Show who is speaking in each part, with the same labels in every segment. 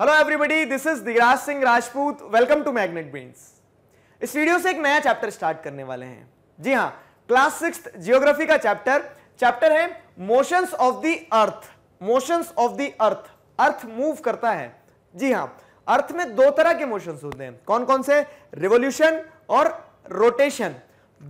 Speaker 1: hello everybody this is Digraj Singh Rajput welcome to Magnet Brains इस video से एक नया चैप्टर स्टार्ट करने वाले हैं जी हाँ क्लास सिक्स जियोग्राफी का चैप्टर चैप्टर है motions of the earth motions of the earth earth move करता है जी हाँ अर्थ में दो तरह के मोशंस होते हैं कौन कौन से रिवोल्यूशन और रोटेशन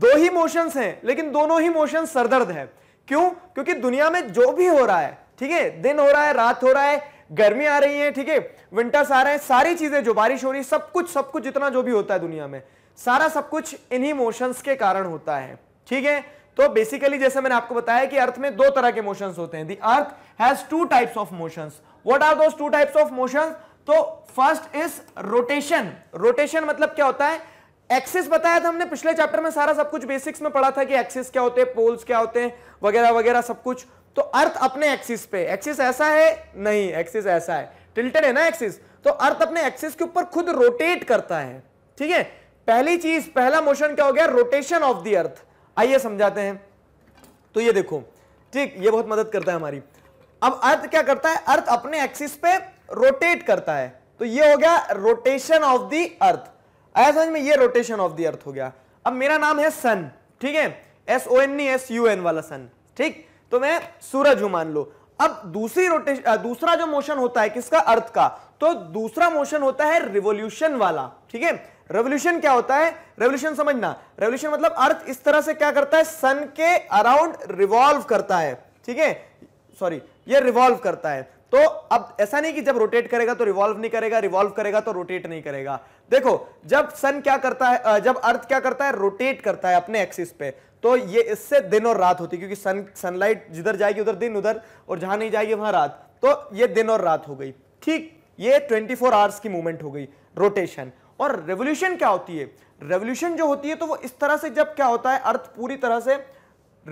Speaker 1: दो ही मोशंस हैं लेकिन दोनों ही मोशन सरदर्द है क्यों क्योंकि दुनिया में जो भी हो रहा है ठीक है दिन हो रहा है रात हो रहा है गर्मी आ रही है ठीक है विंटर्स आ रहे हैं सारी चीजें जो बारिश हो रही है सब कुछ सब कुछ जितना जो भी होता है दुनिया में सारा सब कुछ इन्हीं मोशंस के कारण होता है ठीक है तो बेसिकली जैसे मैंने आपको बताया कि अर्थ में दो तरह के मोशंस होते हैं the earth has two types of motions what are दो टू टाइप्स ऑफ मोशंस तो फर्स्ट इज रोटेशन रोटेशन मतलब क्या होता है एक्सिस बताया था हमने पिछले चैप्टर में सारा सब कुछ बेसिक्स में पढ़ा था कि एक्सिस क्या होते हैं पोल्स क्या होते हैं वगैरह वगैरह सब कुछ तो अर्थ अपने एक्सिस पे एक्सिस ऐसा है नहीं एक्सिस ऐसा है टिल्टेड है ना एक्सिस तो अर्थ अपने एक्सिस के ऊपर खुद रोटेट करता है ठीक है पहली चीज पहला मोशन क्या हो गया रोटेशन ऑफ द अर्थ आइए समझाते हैं तो ये देखो ठीक ये बहुत मदद करता है हमारी अब अर्थ क्या करता है अर्थ अपने एक्सिस पे रोटेट करता है तो ये हो गया रोटेशन ऑफ द अर्थ आया समझ में ये रोटेशन ऑफ द अर्थ हो गया अब मेरा नाम है सन ठीक है S O N S U N वाला सन ठीक तो मैं सूरज हूं मान लो अब दूसरी रोटेशन दूसरा जो मोशन होता है किसका अर्थ का तो दूसरा मोशन होता है रिवोल्यूशन वाला ठीक है रेवोल्यूशन क्या होता है रेवोल्यूशन समझना रेवोल्यूशन मतलब अर्थ इस तरह से क्या करता है सन के अराउंड रिवॉल्व करता है ठीक है सॉरी ये रिवॉल्व करता है तो अब ऐसा नहीं कि जब रोटेट करेगा तो रिवॉल्व नहीं करेगा रिवॉल्व करेगा तो रोटेट नहीं करेगा देखो जब सन क्या करता है जब अर्थ क्या करता है रोटेट करता है अपने एक्सिस पे तो ये इससे दिन और रात होती क्योंकि सन सनलाइट जिधर जाएगी उधर दिन उधर और जहां नहीं जाएगी वहां रात तो ये दिन और रात हो गई ठीक ये 24 फोर आवर्स की मूवमेंट हो गई रोटेशन और रेवोल्यूशन क्या होती है रेवोल्यूशन जो होती है तो वो इस तरह से जब क्या होता है अर्थ पूरी तरह से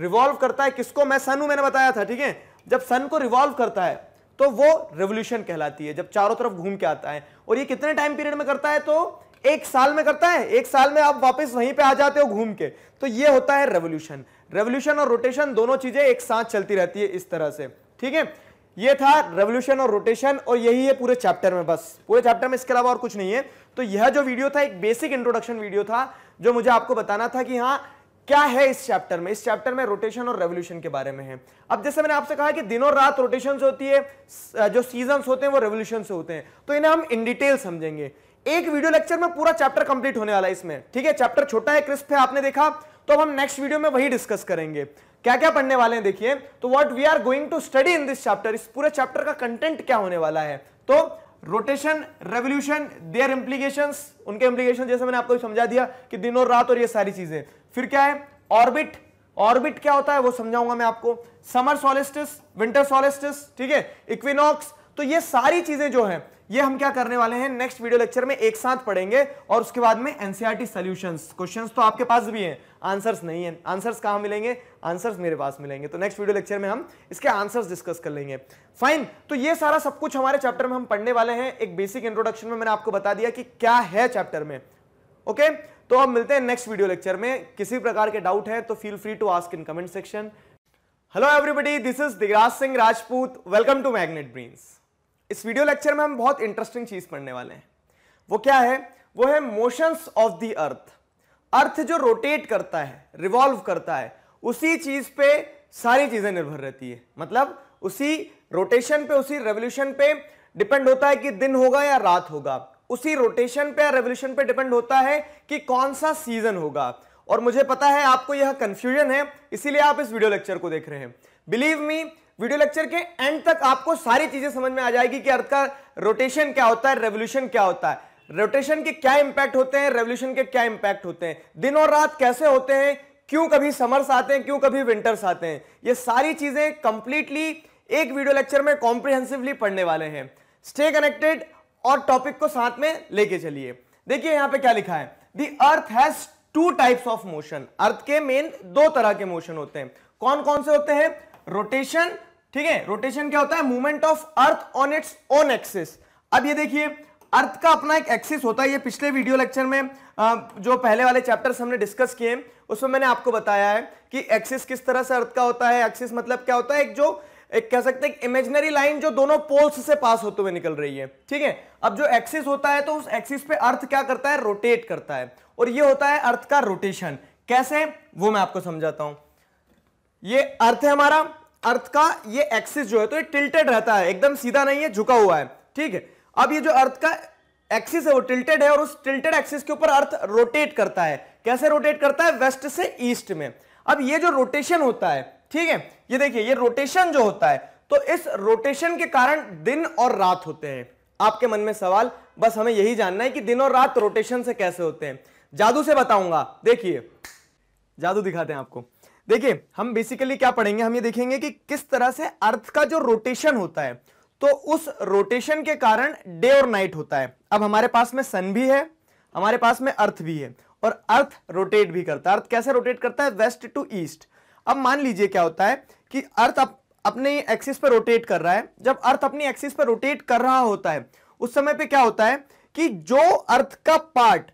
Speaker 1: रिवॉल्व करता है किसको मैं सन हूं मैंने बताया था ठीक है जब सन को रिवॉल्व करता है तो वो रेवोल्यूशन कहलाती है जब चारों तरफ घूम के आता है और ये कितने टाइम पीरियड में करता है तो एक साल में करता है एक साल में आप वापस वहीं पे आ जाते हो घूम के तो ये होता है रेवोल्यूशन रेवोल्यूशन और रोटेशन दोनों चीजें एक साथ चलती रहती है इस तरह से ठीक है ये था रेवोल्यूशन और रोटेशन और यही है पूरे चैप्टर में बस पूरे चैप्टर में इसके अलावा और कुछ नहीं है तो यह जो वीडियो था एक बेसिक इंट्रोडक्शन वीडियो था जो मुझे आपको बताना था कि हाँ क्या है इस चैप्टर में इस चैप्टर में रोटेशन और रेवोल्यूशन के बारे में है अब जैसे मैंने आपसे कहा कि दिनों रात रोटेशन होती है जो सीजन होते हैं वो रेवोल्यूशन होते हैं तो इन्हें हम इन डिटेल समझेंगे एक वीडियो लेक्चर में पूरा चैप्टर कंप्लीट होने वाला है इसमें ठीक है चैप्टर छोटा है क्रिस्प है आपने देखा तो अब हम नेक्स्ट वीडियो में वही डिस्कस करेंगे क्या क्या पढ़ने वाले हैं देखिए तो what we are going to study in this chapter इस पूरे चैप्टर का कंटेंट क्या होने वाला है तो रोटेशन रेवोल्यूशन देयर इंप्लीकेशन उनके इंप्लीकेशन जैसे मैंने आपको समझा दिया कि दिन और रात और ये सारी चीजें फिर क्या है ऑर्बिट ऑर्बिट क्या होता है वो समझाऊंगा मैं आपको समर सोलिस्टिस विंटर सोलिस्टिस ठीक है इक्विनॉक्स तो ये सारी चीजें जो है ये हम क्या करने वाले हैं नेक्स्ट वीडियो लेक्चर में एक साथ पढ़ेंगे और उसके बाद में एनसीआरटी सोल्यूशंस क्वेश्चंस तो आपके पास भी हैं आंसर्स नहीं है आंसर्स कहां मिलेंगे आंसर्स मेरे पास मिलेंगे तो नेक्स्ट वीडियो लेक्चर में हम इसके आंसर्स डिस्कस कर लेंगे फाइन तो ये सारा सब कुछ हमारे चैप्टर में हम पढ़ने वाले हैं एक बेसिक इंट्रोडक्शन में मैंने आपको बता दिया कि क्या है चैप्टर में ओके तो अब मिलते हैं नेक्स्ट वीडियो लेक्चर में किसी प्रकार के डाउट है तो feel free to ask in comment section hello everybody this is Digraj Singh Rajput welcome to Magnet Brains इस वीडियो लेक्चर में हम बहुत इंटरेस्टिंग चीज पढ़ने वाले हैं वो क्या है वो है motions of the earth earth जो रोटेट करता है रिवॉल्व करता है उसी चीज पे सारी चीजें निर्भर रहती है मतलब उसी रोटेशन पे उसी रेवोल्यूशन पे डिपेंड होता है कि दिन होगा या रात होगा उसी रोटेशन पे या रेवोल्यूशन पे डिपेंड होता है कि कौन सा सीजन होगा और मुझे पता है आपको यह कंफ्यूजन है इसीलिए आप इस वीडियो लेक्चर को देख रहे हैं बिलीव मी वीडियो लेक्चर के एंड तक आपको सारी चीजें समझ में आ जाएगी कि अर्थ का रोटेशन क्या होता है रेवोल्यूशन क्या होता है रोटेशन के क्या इंपैक्ट होते हैं रेवोल्यूशन के क्या इंपैक्ट होते हैं दिन और रात कैसे होते हैं क्यों कभी समर्स आते हैं क्यों कभी विंटर्स आते हैं ये सारी चीजें कंप्लीटली एक वीडियो लेक्चर में कॉम्प्रिहेंसिवली पढ़ने वाले हैं स्टे कनेक्टेड और टॉपिक को साथ में लेके चलिए देखिए यहां पे क्या लिखा है the earth has two types of motion earth के मेन दो तरह के मोशन होते हैं कौन कौन से होते हैं रोटेशन ठीक है रोटेशन क्या होता है movement of earth on its own axis अब ये देखिए अर्थ का अपना एक एक्सिस होता है ये पिछले वीडियो लेक्चर में जो पहले वाले चैप्टर्स हमने डिस्कस किए उसमें मैंने आपको बताया है कि एक्सिस किस तरह से अर्थ का होता है एक्सिस मतलब क्या होता है एक जो एक कह सकते हैं इमेजिनरी लाइन जो दोनों पोल्स से पास होते हुए निकल रही है ठीक है अब जो एक्सिस होता है तो उस एक्सिस पे अर्थ क्या करता है रोटेट करता है और ये होता है अर्थ का रोटेशन कैसे वो मैं आपको समझाता हूं ये अर्थ है हमारा अर्थ का ये एक्सिस जो है तो ये टिल्टेड रहता है एकदम सीधा नहीं है झुका हुआ है ठीक है अब ये जो अर्थ का एक्सिस है वो टिल्टेड है और उस टिल्टेड एक्सिस के ऊपर अर्थ रोटेट करता है कैसे रोटेट करता है वेस्ट से ईस्ट में अब ये जो रोटेशन होता है ठीक है ये देखिए ये रोटेशन जो होता है तो इस रोटेशन के कारण दिन और रात होते हैं आपके मन में सवाल बस हमें यही जानना है कि दिन और रात रोटेशन से कैसे होते हैं जादू से बताऊंगा देखिए जादू दिखाते हैं आपको देखिए हम बेसिकली क्या पढ़ेंगे हम ये देखेंगे कि किस तरह से अर्थ का जो रोटेशन होता है तो उस रोटेशन के कारण डे और नाइट होता है अब हमारे पास में सन भी है हमारे पास में अर्थ भी है और अर्थ रोटेट भी करता है अर्थ कैसे रोटेट करता है वेस्ट टू ईस्ट अब मान लीजिए क्या होता है कि अर्थ अप, अपने एक्सिस पर रोटेट कर रहा है जब अर्थ अपनी एक्सिस पर रोटेट कर रहा होता है उस समय पे क्या होता है कि जो अर्थ का पार्ट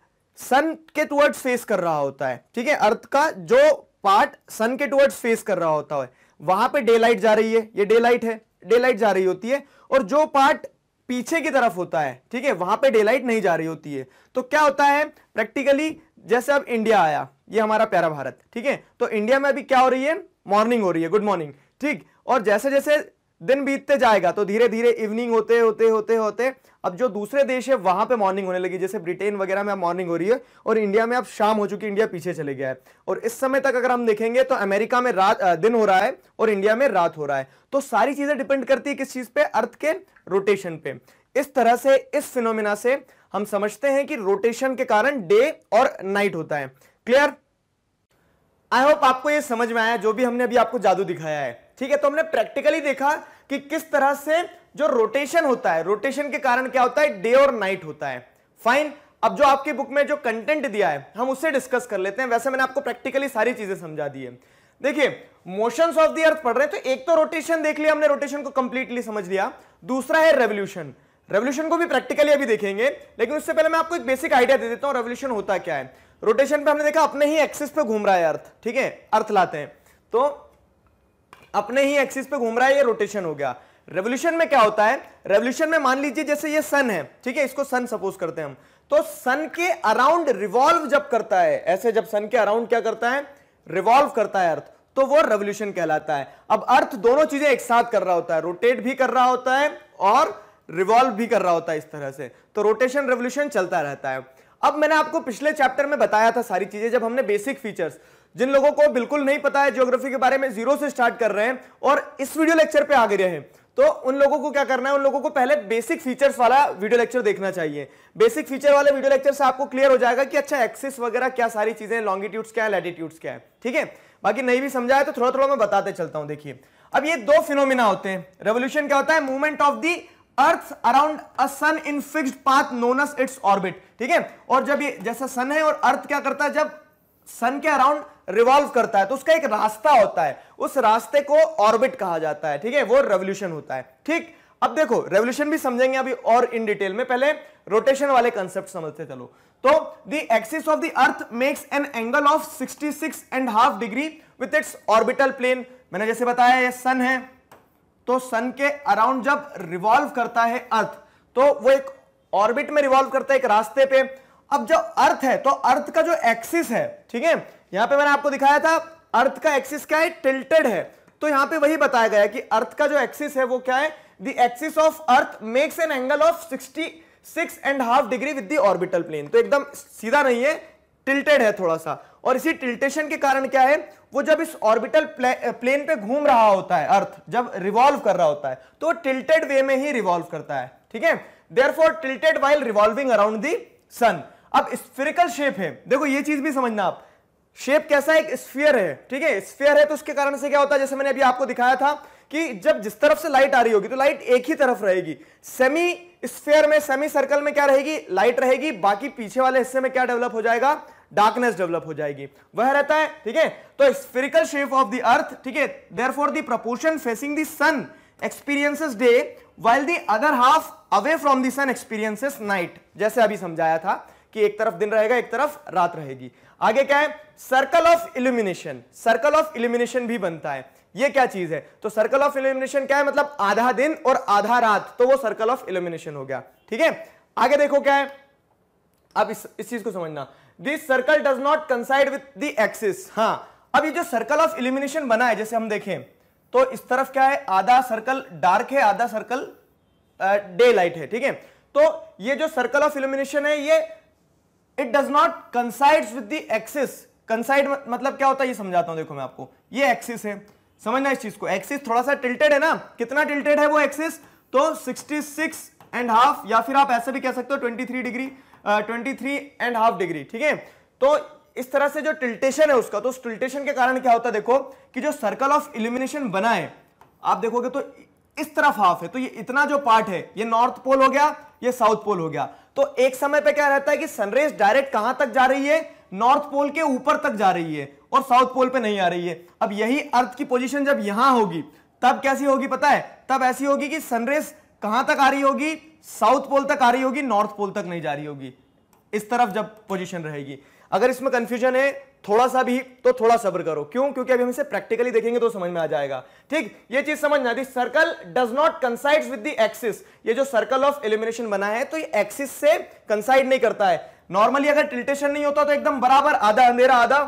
Speaker 1: सन के टुवर्ड्स फेस कर रहा होता है ठीक है अर्थ का जो पार्ट सन के टुवर्ड्स फेस कर रहा होता है वहां पे डे लाइट जा रही है ये डे लाइट है डे लाइट जा रही होती है और जो पार्ट पीछे की तरफ होता है ठीक है वहां पे डे लाइट नहीं जा रही होती है तो क्या होता है प्रैक्टिकली जैसे अब इंडिया आया ये हमारा प्यारा भारत ठीक है तो इंडिया में अभी क्या हो रही है मॉर्निंग हो रही है गुड मॉर्निंग ठीक और जैसे जैसे दिन बीतते जाएगा तो धीरे धीरे इवनिंग होते होते होते होते अब जो दूसरे देश है वहां पे मॉर्निंग होने लगी जैसे ब्रिटेन वगैरह में अब मॉर्निंग हो रही है और इंडिया में अब शाम हो चुकी है इंडिया पीछे चले गया है और इस समय तक अगर हम देखेंगे तो अमेरिका में रात दिन हो रहा है और इंडिया में रात हो रहा है तो सारी चीजें डिपेंड करती है किस चीज पे अर्थ के रोटेशन पे इस तरह से इस फिनोमिना से हम समझते हैं कि रोटेशन के कारण डे और नाइट होता है क्लियर आई होप आपको यह समझ में आया जो भी हमने अभी आपको जादू दिखाया है ठीक है तो हमने प्रैक्टिकली देखा कि किस तरह से जो रोटेशन होता है रोटेशन के कारण क्या होता है डे और नाइट होता है फाइन अब जो आपकी बुक में जो कंटेंट दिया है हम उससे डिस्कस कर लेते हैं वैसे मैंने आपको प्रैक्टिकली सारी चीजें समझा दी है देखिए मोशन ऑफ दी अर्थ पढ़ रहे हैं तो एक तो रोटेशन देख लिया हमने रोटेशन को कंप्लीटली समझ लिया दूसरा है रेवोल्यूशन रेवोल्यूशन को भी प्रैक्टिकली अभी देखेंगे लेकिन उससे पहले मैं आपको एक बेसिक आइडिया दे देता हूं रेवोल्यूशन होता क्या है रोटेशन पे हमने देखा अपने ही एक्सिस पे घूम रहा है अर्थ ठीक है अर्थ लाते हैं तो अपने ही एक्सिस पे घूम रहा है ये रोटेशन हो गया रेवोल्यूशन में क्या होता है रेवोल्यूशन में मान लीजिए जैसे ये सन है ठीक है इसको सन सपोज करते हैं हम तो सन के अराउंड रिवॉल्व जब करता है ऐसे जब सन के अराउंड क्या करता है रिवॉल्व करता है अर्थ तो वो रेवोल्यूशन कहलाता है अब अर्थ दोनों चीजें एक साथ कर रहा होता है रोटेट भी कर रहा होता है और रिवॉल्व भी कर रहा होता है इस तरह से तो रोटेशन रेवोल्यूशन चलता रहता है अब मैंने आपको पिछले चैप्टर में बताया था सारी चीजें जब हमने बेसिक फीचर्स जिन लोगों को बिल्कुल नहीं पता है ज्योग्राफी के बारे में जीरो से स्टार्ट कर रहे हैं और इस वीडियो लेक्चर पे आ गए हैं तो उन लोगों को क्या करना है उन लोगों को पहले बेसिक फीचर्स वाला वीडियो लेक्चर देखना चाहिए बेसिक फीचर वाले वीडियो लेक्चर से आपको क्लियर हो जाएगा कि अच्छा एक्सिस वगैरह क्या सारी चीजें लॉन्गिट्यूड्स क्या है लैटिट्यूड्स क्या है ठीक है बाकी नहीं भी समझाए तो थोड़ा थोड़ा मैं बताते चलता हूं देखिए अब ये दो फिनोमिना होते हैं रेवोल्यूशन क्या होता है movement of the earth around a sun in fix path known its orbit ठीक है और जब ये जैसा सन है और अर्थ क्या करता है जब सन के अराउंड रिवॉल्व करता है तो उसका एक रास्ता होता है उस रास्ते को ऑर्बिट कहा जाता है ठीक है वो रेवल्यूशन होता है ठीक अब देखो रेवल्यूशन भी समझेंगे अभी और इन डिटेल में पहले रोटेशन वाले कंसेप्ट समझते चलो तो the axis of the earth makes an angle of 66 and half degree with its orbital plane मैंने जैसे बताया ये सन है तो सन के अराउंड जब रिवॉल्व करता है अर्थ तो वो एक ऑर्बिट में रिवॉल्व करता है एक रास्ते पे अब जो अर्थ है तो अर्थ का जो एक्सिस है ठीक है यहां पे मैंने आपको दिखाया था अर्थ का एक्सिस क्या है टिल्टेड है तो यहां पे वही बताया गया है कि अर्थ का जो एक्सिस है वो क्या है the axis of earth makes an angle of sixty six and half degree with the orbital plane तो एकदम सीधा नहीं है टिल्टेड है थोड़ा सा और इसी टिल्टेशन के कारण क्या है वो जब इस ऑर्बिटल प्लेन पे घूम रहा होता है अर्थ जब रिवॉल्व कर रहा होता है तो टिल्टेड वे में ही रिवॉल्व करता है ठीक है there tilted while revolving around the sun अब स्फेरिकल शेप है देखो ये चीज भी समझना आप शेप कैसा है एक स्फीयर है ठीक है स्फीयर है तो उसके कारण से क्या होता है जैसे मैंने अभी आपको दिखाया था कि जब जिस तरफ से लाइट आ रही होगी तो लाइट एक ही तरफ रहेगी सेमी स्फेयर में सेमी सर्कल में क्या रहेगी लाइट रहेगी बाकी पीछे वाले हिस्से में क्या डेवलप हो जाएगा डार्कनेस डेवलप हो जाएगी वह रहता है ठीक है तो spherical shape of the earth ठीक है therefore the proportion facing the sun experiences day while the other half away from the sun experiences night जैसे अभी समझाया था कि एक तरफ दिन रहेगा एक तरफ रात रहेगी आगे क्या है circle of illumination circle of illumination भी बनता है ये क्या चीज है तो सर्कल ऑफ इल्यूमिनेशन क्या है मतलब आधा दिन और आधा रात तो वो सर्कल ऑफ इल्यूमिनेशन हो गया ठीक है आगे देखो क्या है अब इस इस चीज को समझना this circle does not coincide with the axis हाँ अब ये जो सर्कल ऑफ इल्यूमिनेशन बना है जैसे हम देखें तो इस तरफ क्या है आधा सर्कल डार्क है आधा सर्कल डे लाइट है ठीक है तो ये जो सर्कल ऑफ इल्यूमिनेशन है ये it does not coincide with the axis coincide मतलब क्या होता है ये समझाता हूं देखो मैं आपको ये एक्सिस है समझना इस चीज को एक्सिस थोड़ा सा टिल्टेड है ना कितना टिल्टेड है वो एक्सिस तो 66 एंड हाफ या फिर आप ऐसे भी कह सकते हो 23 degree uh, 23 and half degree ठीक है तो इस तरह से जो टिल्टेशन है उसका तो उस टिल्टेशन के कारण क्या होता है देखो कि जो सर्कल ऑफ इल्यूमिनेशन बना है आप देखोगे तो इस तरफ हाफ है तो ये इतना जो पार्ट है ये नॉर्थ पोल हो गया ये साउथ पोल हो गया तो एक समय पे क्या रहता है कि सनरेज डायरेक्ट कहां तक जा रही है नॉर्थ पोल के ऊपर तक जा रही है और साउथ पोल पे नहीं आ रही है अब यही अर्थ की पोजीशन जब यहां होगी तब कैसी होगी पता है तब ऐसी होगी कि सनरेज कहां तक आ रही होगी साउथ पोल तक आ रही होगी नॉर्थ पोल तक नहीं जा रही होगी इस तरफ जब पोजिशन रहेगी अगर इसमें कंफ्यूजन है थोड़ा सा भी तो थोड़ा सब्र करो क्यों क्योंकि अभी हम इसे प्रैक्टिकली देखेंगे तो समझ में आ जाएगा ठीक ये चीज समझना the circle does not coincide with the axis ये जो सर्कल ऑफ एलिमिनेशन बना है तो ये एक्सिस से कंसाइड नहीं करता है नॉर्मली अगर टिल्टेशन नहीं होता तो एकदम बराबर आधा अंधेरा आधा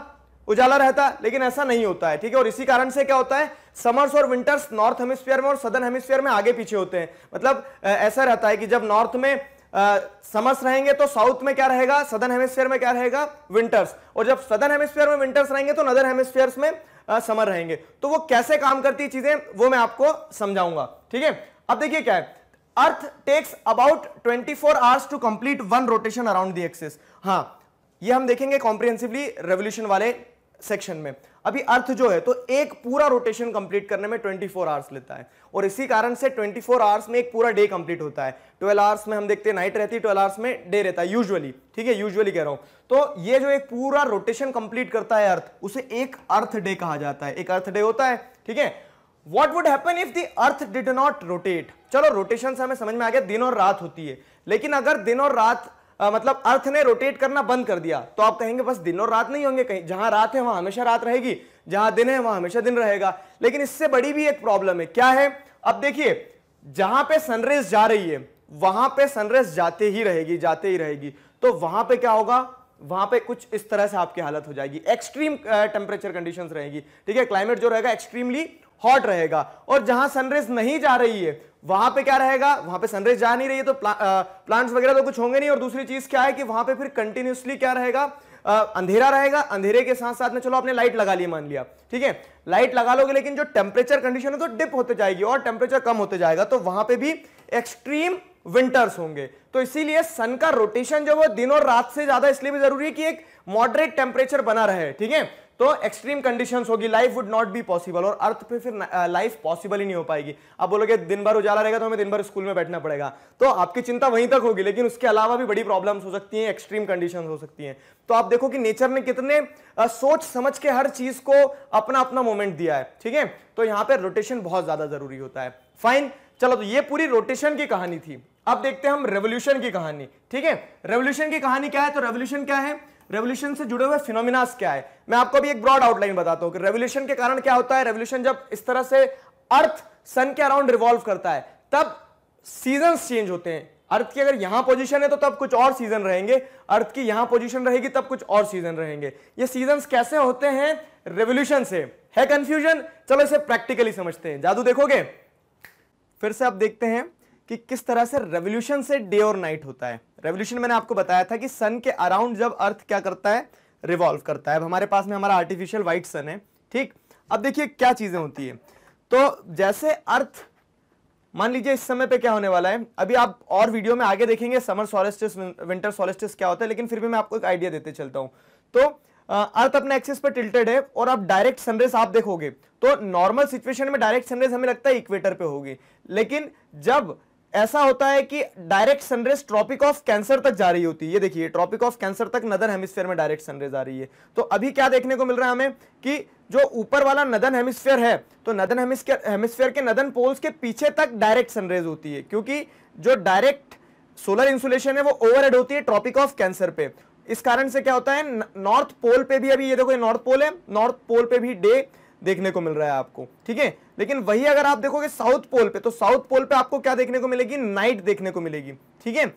Speaker 1: उजाला रहता है लेकिन ऐसा नहीं होता है ठीक है और इसी कारण से क्या होता है समर्स और विंटर्स नॉर्थ हेमिस्फीयर में और सदर्न हेमिस्फीयर में आगे पीछे होते हैं मतलब ऐसा रहता है कि जब नॉर्थ में समर्स रहेंगे तो साउथ में क्या रहेगा सदर्न हेमिस्फीयर में क्या रहेगा विंटर्स और जब सदर्न हेमिस्फीयर में विंटर्स रहेंगे तो नदर हेमिस्फीयर्स में आ, समर रहेंगे तो वो कैसे काम करती चीजें वो मैं आपको समझाऊंगा ठीक है अब देखिए क्या है earth takes about 24 four hours to complete one rotation around the axis हाँ ये हम देखेंगे कॉम्प्रिहेंसिवली रेवोल्यूशन वाले सेक्शन में अभी अर्थ जो है तो एक पूरा रोटेशन कंप्लीट करने में 24 फोर आवर्स लेता है और इसी कारण से 24 फोर आवर्स में एक पूरा डे कंप्लीट होता है 12 आवर्स में हम देखते हैं नाइट रहती है 12 आवर्स में डे रहता है यूजुअली ठीक है यूजुअली कह रहा हूं तो ये जो एक पूरा रोटेशन कंप्लीट करता है अर्थ उसे एक अर्थ डे कहा जाता है एक अर्थ डे होता है ठीक है what would happen if the earth did not rotate चलो रोटेशन से हमें समझ में आ गया दिन और रात होती है लेकिन अगर दिन और रात आ, मतलब अर्थ ने रोटेट करना बंद कर दिया तो आप कहेंगे बस दिन और रात नहीं होंगे कहीं जहां रात है वहां हमेशा रात रहेगी जहां दिन है वहां हमेशा दिन रहेगा लेकिन इससे बड़ी भी एक प्रॉब्लम है क्या है अब देखिए जहां पे सनरेज जा रही है वहां पे सनरेज जाते ही रहेगी जाते ही रहेगी तो वहां पे क्या होगा वहां पे कुछ इस तरह से आपकी हालत हो जाएगी एक्सट्रीम टेम्परेचर कंडीशंस रहेगी ठीक है क्लाइमेट जो रहेगा एक्सट्रीमली हॉट रहेगा और जहां सनरेज नहीं जा रही है वहां पे क्या रहेगा वहां पे सनरेज जा नहीं रही है तो प्ला, आ, प्लांट्स वगैरह तो कुछ होंगे नहीं और दूसरी चीज क्या है कि वहां पे फिर कंटिन्यूसली क्या रहेगा आ, अंधेरा रहेगा अंधेरे के साथ साथ में चलो आपने लाइट लगा लिया मान लिया ठीक है लाइट लगा लोगे लेकिन जो टेम्परेचर कंडीशन है तो डिप होते जाएगी और टेम्परेचर कम होते जाएगा तो वहां पर भी एक्सट्रीम विंटर्स होंगे तो इसीलिए सन का रोटेशन जो वो दिन और रात से ज्यादा इसलिए भी जरूरी है कि एक मॉडरेट टेम्परेचर बना रहे ठीक है तो एक्सट्रीम कंडीशंस होगी life would not be possible और अर्थ पे फिर लाइफ पॉसिबल ही नहीं हो पाएगी आप बोलोगे दिन भर उजाला रहेगा तो हमें दिन भर स्कूल में बैठना पड़ेगा तो आपकी चिंता वहीं तक होगी लेकिन उसके अलावा भी बड़ी प्रॉब्लम्स हो सकती हैं एक्सट्रीम कंडीशंस हो सकती हैं तो आप देखो कि नेचर ने कितने आ, सोच समझ के हर चीज को अपना अपना मोमेंट दिया है ठीक है तो यहाँ पर रोटेशन बहुत ज्यादा जरूरी होता है फाइन चलो तो ये पूरी रोटेशन की कहानी थी अब देखते हैं हम रेवोल्यूशन की कहानी ठीक है रेवोल्यूशन की कहानी क्या है तो रेवोल्यूशन क्या है रेवोल्यूशन से जुड़े हुए फिनोमिनास क्या है मैं आपको अभी एक ब्रॉड आउटलाइन बताता हूं कि रेवोल्यूशन के कारण क्या होता है रेवोल्यूशन जब इस तरह से अर्थ सन के अराउंड रिवॉल्व करता है तब सीजन चेंज होते हैं अर्थ की अगर यहां पोजीशन है तो तब कुछ और सीजन रहेंगे अर्थ की यहां पोजीशन रहेगी तब कुछ और सीजन रहेंगे ये सीजन कैसे होते हैं रेवोल्यूशन से है कंफ्यूजन चलो इसे प्रैक्टिकली समझते हैं जादू देखोगे फिर से आप देखते हैं कि किस तरह से रेवोल्यूशन से डे और नाइट होता है रेवोल्यूशन मैंने आपको बताया था कि सन के अराउंड जब अर्थ क्या करता है रिवॉल्व करता है अब हमारे पास में हमारा आर्टिफिशियल व्हाइट सन है ठीक अब देखिए क्या चीज़ें होती है तो जैसे अर्थ मान लीजिए इस समय पे क्या होने वाला है अभी आप और वीडियो में आगे देखेंगे समर सोलेस्टिस विंटर सोलेस्टिस क्या होता है लेकिन फिर भी मैं आपको एक आइडिया देते चलता हूं तो अर्थ अपने एक्सिस पर टिल्टेड है और आप डायरेक्ट सनरेज आप देखोगे तो नॉर्मल सिचुएशन में डायरेक्ट सनरेज हमें लगता है इक्वेटर पे होगी लेकिन जब ऐसा होता है कि direct sunrays tropic of cancer तक जा रही होती है ये देखिए ट्रॉपिक ऑफ कैंसर तक नदर हेमिस्फेयर में डायरेक्ट सनरेज आ रही है तो अभी क्या देखने को मिल रहा है हमें कि जो ऊपर वाला नदन हेमिस्फेयर है तो नदन हेमिस्फेयर के नदन पोल्स के पीछे तक डायरेक्ट सनरेज होती है क्योंकि जो डायरेक्ट सोलर इंसुलेशन है वो ओवर होती है ट्रॉपिक ऑफ कैंसर पे इस कारण से क्या होता है नॉर्थ पोल पे भी अभी ये देखो ये नॉर्थ पोल है नॉर्थ पोल पे भी डे देखने को मिल रहा है आपको ठीक है लेकिन वही अगर आप देखोगे साउथ पोल पे तो साउथ पोल पे आपको क्या देखने को मिलेगी नाइट देखने को मिलेगी ठीक है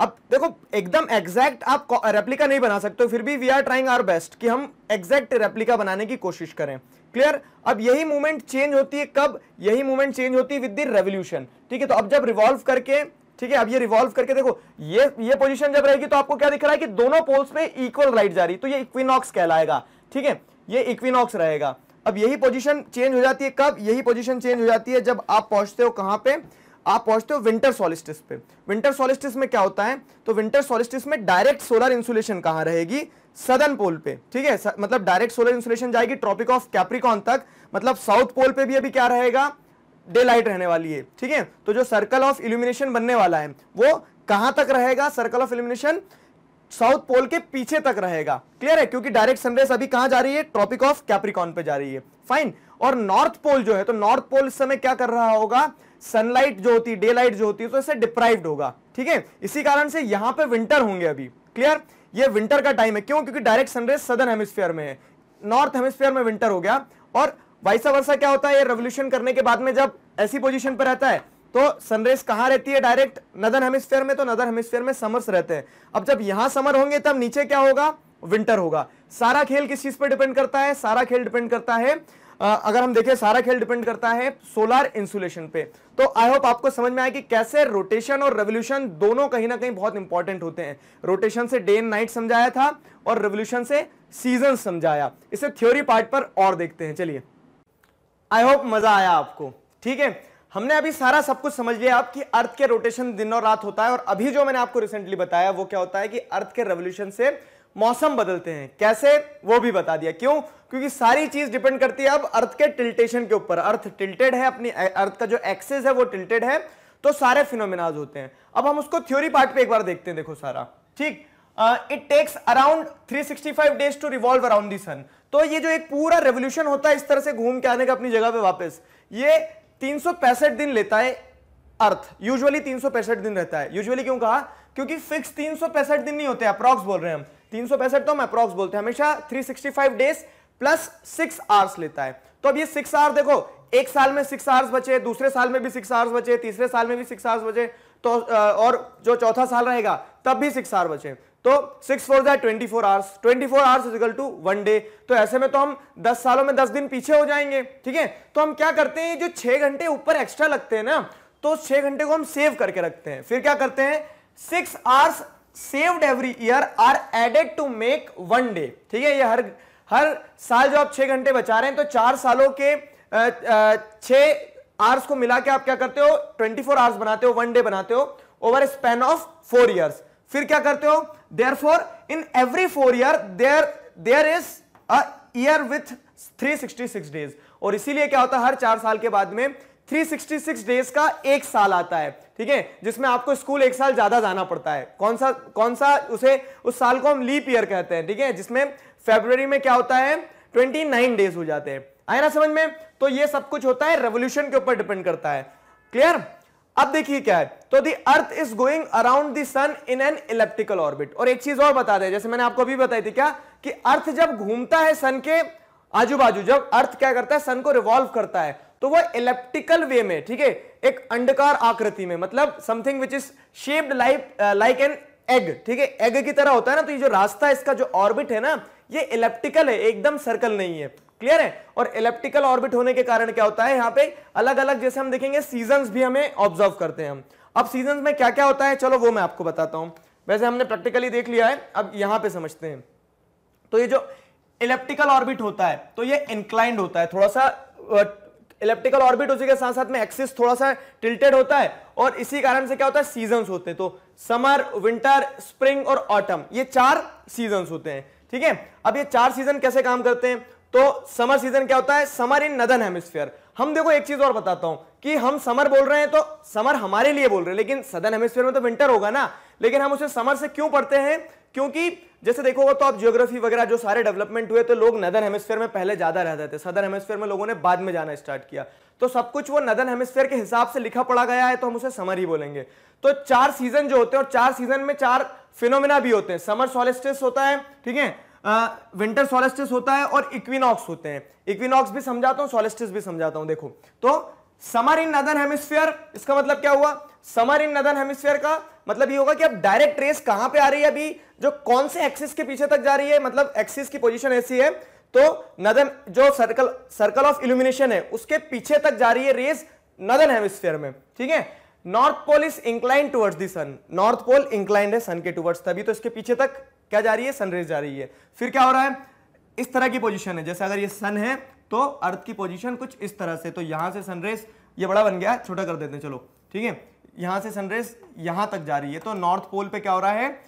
Speaker 1: अब देखो एकदम एग्जैक्ट आप रेप्लिका नहीं बना सकते फिर भी we are trying our best कि हम एग्जैक्ट रेप्लिका बनाने की कोशिश करें क्लियर अब यही मूवमेंट चेंज होती है कब यही मूवमेंट चेंज होती है विद द रेवल्यूशन ठीक है तो अब जब रिवॉल्व करके ठीक है अब ये रिवॉल्व करके देखो ये ये पोजीशन जब रहेगी तो आपको क्या दिख रहा है कि दोनों पोल्स पे इक्वल राइट जा रही तो ये इक्विनॉक्स कहलाएगा ठीक है ये इक्विनॉक्स रहेगा अब यही पोजीशन चेंज हो जाती है कब यही पोजीशन चेंज हो जाती है जब आप पहुंचते हो कहां पे आप पहुंचते हो विंटर सोलिस्टिस पे विंटर सोलिस्टिस में क्या होता है तो विंटर सोलिस्टिस में डायरेक्ट सोलर इंसुलेशन कहां रहेगी सदर्न पोल पे ठीक है मतलब डायरेक्ट सोलर इंसुलेशन जाएगी ट्रॉपिक ऑफ कैप्रिकॉन तक मतलब साउथ पोल पे भी अभी क्या रहेगा डे लाइट रहने वाली है ठीक है तो जो सर्कल ऑफ इल्यूमिनेशन बनने वाला है वो कहां तक रहेगा circle of illumination south pole के पीछे तक रहेगा क्लियर है क्योंकि डायरेक्ट सनरेज अभी कहां जा रही है ट्रॉपिक ऑफ कैप्रिकॉन पे जा रही है फाइन और नॉर्थ पोल जो है तो नॉर्थ पोल इस समय क्या कर रहा होगा सनलाइट जो होती है डे लाइट जो होती है तो इससे डिप्राइव्ड होगा ठीक है इसी कारण से यहां पे विंटर होंगे अभी क्लियर ये विंटर का टाइम है क्यों क्योंकि डायरेक्ट सनरेज सदर्न हेमिस्फेयर में है नॉर्थ हेमिस्फेयर में विंटर हो गया और वाइसा वर्षा क्या होता है ये रेवोल्यूशन करने के बाद में जब ऐसी पोजीशन पर रहता है तो सनरेज कहाँ रहती है डायरेक्ट नदर हेमिस्फेयर में तो नदर हेमिस्फेयर में समर्स रहते हैं अब जब यहाँ समर होंगे तब नीचे क्या होगा विंटर होगा सारा खेल किस चीज पर डिपेंड करता है सारा खेल डिपेंड करता है अगर हम देखें सारा खेल डिपेंड करता है सोलार इंसुलेशन पे तो आई होप आपको समझ में आया कि कैसे रोटेशन और रेवोल्यूशन दोनों कहीं ना कहीं बहुत इंपॉर्टेंट होते हैं रोटेशन से डे एंड नाइट समझाया था और रेवोल्यूशन से सीजन समझाया इसे थ्योरी पार्ट पर और देखते हैं चलिए आई होप मजा आया आपको ठीक है हमने अभी सारा सब कुछ समझ लिया आप कि अर्थ के रोटेशन दिन और रात होता है और अभी जो मैंने आपको रिसेंटली बताया वो क्या होता है कि अर्थ के रेवोल्यूशन से मौसम बदलते हैं कैसे वो भी बता दिया क्यों क्योंकि सारी चीज डिपेंड करती है अब अर्थ के टिल्टेशन के ऊपर अर्थ टिल्टेड है अपनी अर्थ का जो एक्सेस है वो टिल्टेड है तो सारे फिनोमिनाज होते हैं अब हम उसको थ्योरी पार्ट पे एक बार देखते हैं देखो सारा ठीक it takes around 365 days to revolve around the sun तो ये जो एक पूरा रेवोल्यूशन होता है इस तरह से घूम के आने का अपनी जगह पे वापस ये तीन दिन लेता है अर्थ यूजुअली तीन दिन रहता है यूजुअली क्यों कहा क्योंकि फिक्स तीन दिन नहीं होते अप्रॉक्स बोल रहे हैं हम तीन तो हम अप्रॉक्स बोलते हैं हमेशा 365 डेज प्लस सिक्स आवर्स लेता है तो अब ये सिक्स आवर देखो एक साल में सिक्स आवर्स बचे दूसरे साल में भी सिक्स आवर्स बचे तीसरे साल में भी सिक्स आवर्स बचे तो और जो चौथा साल रहेगा तब भी सिक्स आवर बचे तो सिक्स फोर जाए twenty four hours twenty four hours is equal to one day तो ऐसे में तो हम दस सालों में दस दिन पीछे हो जाएंगे ठीक है तो हम क्या करते हैं जो छह घंटे ऊपर एक्स्ट्रा लगते हैं ना तो छह घंटे को हम सेव करके रखते हैं फिर क्या करते हैं six hours saved every year are added to make one day ठीक है ये हर हर साल जो आप छह घंटे बचा रहे हैं तो चार सालों के छः आवर्स को मिला के आप क्या करते हो 24 आवर्स बनाते हो वन डे बनाते हो over span of four years फिर क्या करते हो therefore in every four year there there is a year with 366 days और इसीलिए क्या होता है हर चार साल के बाद में 366 डेज का एक साल आता है ठीक है जिसमें आपको स्कूल एक साल ज्यादा जाना पड़ता है कौन सा कौन सा उसे उस साल को हम लीप ईयर कहते हैं ठीक है जिसमें फेब्रवरी में क्या होता है 29 डेज हो जाते हैं आए ना समझ में तो ये सब कुछ होता है रेवोल्यूशन के ऊपर डिपेंड करता है क्लियर अब देखिए क्या है तो the earth is going around the sun in an elliptical orbit और एक चीज और बता दें जैसे मैंने आपको अभी बताई थी क्या कि अर्थ जब घूमता है सन के आजू बाजू जब अर्थ क्या करता है सन को रिवॉल्व करता है तो वह इलेप्टिकल वे में ठीक है एक अंडकार आकृति में मतलब something which is shaped like like an egg ठीक है एग की तरह होता है ना तो ये जो रास्ता इसका जो ऑर्बिट है ना ये इलेप्टिकल है एकदम सर्कल नहीं है क्लियर है और इलेप्टिकल ऑर्बिट होने के कारण क्या होता है यहां पे अलग अलग जैसे हम देखेंगे सीजन भी हमें ऑब्जर्व करते हैं हम अब सीजन में क्या क्या होता है चलो वो मैं आपको बताता हूं वैसे हमने प्रैक्टिकली देख लिया है अब यहां पर समझते हैं तो ये जो इलेप्टिकल ऑर्बिट होता है तो ये इंक्लाइंड होता है थोड़ा सा इलेप्टिकल ऑर्बिट उसी के साथ साथ में एक्सिस थोड़ा सा टिल्टेड होता है और इसी कारण से क्या होता है सीजन होते हैं तो समर विंटर स्प्रिंग और ऑटम ये चार सीजन होते हैं ठीक है अब ये चार सीजन कैसे काम करते हैं तो समर सीजन क्या होता है समर इन नदन हेमिस्फीयर हम देखो एक चीज और बताता हूं कि हम समर बोल रहे हैं तो समर हमारे लिए बोल रहे हैं लेकिन सदन हेमिस्फीयर में तो विंटर होगा ना लेकिन हम उसे समर से क्यों पढ़ते हैं क्योंकि जैसे देखोगे तो आप ज्योग्राफी वगैरह जो सारे डेवलपमेंट हुए तो लोग नदन हेमिस्फेयर में पहले ज्यादा रहते थे सदन हेमिस्फेयर में लोगों ने बाद में जाना स्टार्ट किया तो सब कुछ वो नदन हेमिस्फेयर के हिसाब से लिखा पड़ा गया है तो हम उसे समर ही बोलेंगे तो चार सीजन जो होते हैं और चार सीजन में चार फिनोमिना भी होते हैं समर सोलिस्टिस होता है ठीक है विंटर सोलेस्टिस होता है और इक्विनॉक्स होते हैं इक्विनॉक्स भी समझाता हूं सोलेस्टिस भी समझाता हूं देखो तो समर इन नदन हेमिस्फीयर इसका मतलब क्या हुआ समर इन नदन हेमिस्फीयर का मतलब ये होगा कि अब डायरेक्ट रेस कहां पे आ रही है अभी जो कौन से एक्सिस के पीछे तक जा रही है मतलब एक्सिस की पोजीशन ऐसी है तो नदन जो सर्कल सर्कल ऑफ इल्यूमिनेशन है उसके पीछे तक जा रही है रेस नदन हेमिस्फीयर में ठीक है north pole is incline towards the sun north pole inclined है सन के टुवर्ड्स तभी तो इसके पीछे तक क्या जा रही है सनरेज जा रही है फिर क्या हो रहा है इस तरह की पोजीशन है जैसे अगर ये सन है तो अर्थ की पोजीशन कुछ इस तरह से तो यहां से सनरेज ये बड़ा बन गया छोटा कर देते हैं चलो ठीक है यहां से सनरेज यहां तक जा रही है तो नॉर्थ पोल पे क्या हो रहा है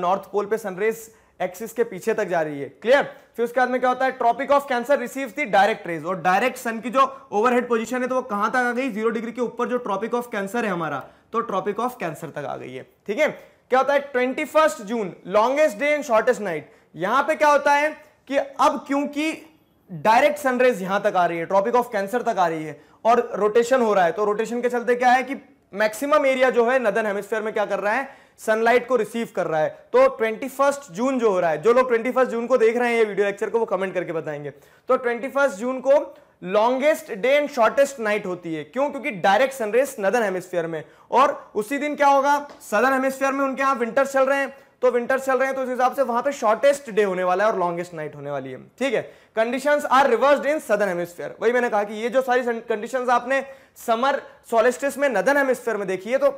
Speaker 1: नॉर्थ पोल पे सनरेज एक्सिस के पीछे तक जा रही है क्लियर फिर उसके बाद में क्या होता है tropic of cancer receive the direct rays और डायरेक्ट सन की जो ओवरहेड पोजीशन है तो वो कहां तक आ गई जीरो डिग्री के ऊपर जो ट्रॉपिक ऑफ कैंसर है हमारा तो ट्रॉपिक ऑफ कैंसर तक आ गई है ठीक है क्या होता है twenty June longest day and shortest night यहां पर क्या होता है कि अब क्योंकि डायरेक्ट सनरेज यहां तक आ रही है ट्रॉपिक ऑफ कैंसर तक आ रही है और रोटेशन हो रहा है तो रोटेशन के चलते क्या है कि मैक्सिमम एरिया जो है नदन हेमिस्फेयर में क्या कर रहा है सनलाइट को रिसीव कर रहा है तो ट्वेंटी जून जो हो रहा है जो लोग ट्वेंटी जून को देख रहे हैं ये वीडियो लेक्चर को वो कमेंट करके बताएंगे तो ट्वेंटी जून को longest day and shortest night होती है क्यों क्योंकि डायरेक्ट सनरेस नदन हेमिस्फीयर में और उसी दिन क्या होगा सदर्न हेमिस्फीयर में उनके यहां विंटर चल रहे हैं तो विंटर चल रहे हैं तो उस हिसाब से वहां पे शॉर्टेस्ट डे होने वाला है और लॉन्गेस्ट नाइट होने वाली है ठीक है conditions are reversed in southern hemisphere वही मैंने कहा कि ये जो सारी कंडीशंस आपने समर सोलिस्टिस में नदन हेमिस्फीयर में देखी है तो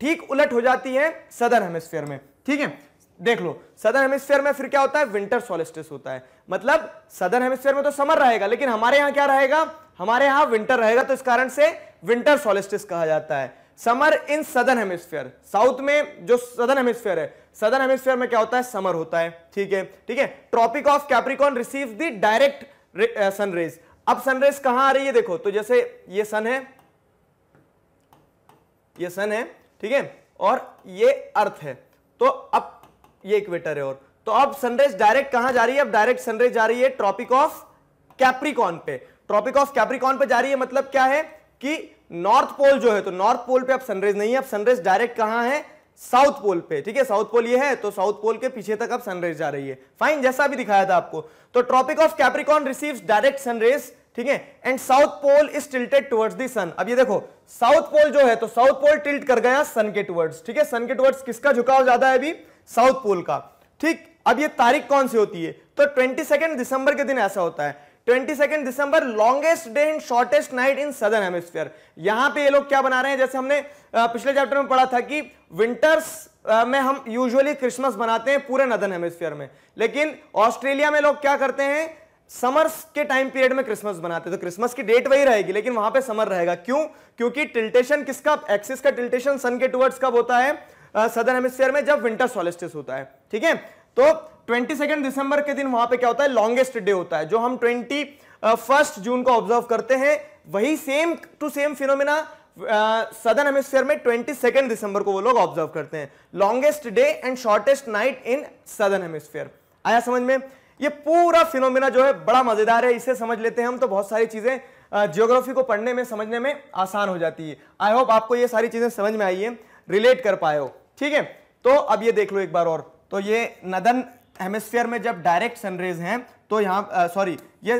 Speaker 1: ठीक उलट हो जाती है सदर हेमिस्फेयर में ठीक है देख लो सदर हेमिस्फेयर में फिर क्या होता है विंटर सोलिस्टिस होता है मतलब सदर हेमिस्फेयर में तो समर रहेगा लेकिन हमारे यहां क्या रहेगा हमारे यहां विंटर रहेगा तो इस कारण से विंटर सोलिस्टिस कहा जाता है समर इन सदर हेमिस्फेयर साउथ में जो सदर हेमिस्फेयर है सदर हेमिस्फेयर में क्या होता है समर होता है ठीक है ठीक है tropic of capricorn receive the direct sunrays अब सनरेज कहां आ रही है देखो तो जैसे ये सन है ये सन है ठीक है और ये अर्थ है तो अब ये इक्वेटर है और तो अब सनरेज डायरेक्ट कहां जा रही है अब डायरेक्ट सनरेज जा रही है ट्रॉपिक ऑफ कैप्रिकॉन पे ट्रॉपिक ऑफ कैप्रिकॉन पे जा रही है मतलब क्या है कि नॉर्थ पोल जो है तो नॉर्थ पोल पे अब सनरेज नहीं है अब सनरेज डायरेक्ट कहां है साउथ पोल पे ठीक है साउथ पोल ये है तो साउथ पोल के पीछे तक अब सनरेज जा रही है फाइन जैसा भी दिखाया था आपको तो tropic of Capricorn receives direct sunrays ठीक है and south pole is tilted towards the sun अब ये देखो साउथ पोल जो है तो साउथ पोल टिल्ट कर गया सन के टुवर्ड्स ठीक है सन के टुवर्ड्स किसका झुकाव ज्यादा है अभी साउथ पोल का ठीक अब ये तारीख कौन सी होती है तो ट्वेंटी सेकेंड दिसंबर के दिन ऐसा होता है twenty second December longest day and shortest night in southern hemisphere यहां पे ये लोग क्या बना रहे हैं जैसे हमने पिछले चैप्टर में पढ़ा था कि विंटर्स में हम यूजुअली क्रिसमस बनाते हैं पूरे नदन हेमिस्फीयर में लेकिन ऑस्ट्रेलिया में लोग क्या करते हैं समर्स के टाइम पीरियड में क्रिसमस बनाते तो क्रिसमस की डेट वही रहेगी लेकिन वहां पे समर रहेगा क्यों क्योंकि टिल्टेशन किसका एक्सिस का टिल्टेशन सन के टुवर्ड्स कब होता है सदर हेमिस्फीयर में जब विंटर सोलिस्टिस होता है ठीक है तो ट्वेंटी दिसंबर के दिन वहां पे क्या होता है लॉन्गेस्ट डे होता है जो हम ट्वेंटी फर्स्ट जून को ऑब्जर्व करते हैं वही same to same phenomena southern hemisphere में ट्वेंटी सेकेंड दिसंबर को वो लोग ऑब्जर्व करते हैं longest day and shortest night in southern hemisphere आया समझ में ये पूरा फिनोमिना जो है बड़ा मजेदार है इसे समझ लेते हैं हम तो बहुत सारी चीजें जियोग्राफी को पढ़ने में समझने में आसान हो जाती है आई होप आपको ये सारी चीजें समझ में आई है रिलेट कर पाए हो ठीक है तो अब ये देख लो एक बार और तो ये नदन हेमोस्फेयर में जब डायरेक्ट सनरेज हैं तो यहाँ सॉरी ये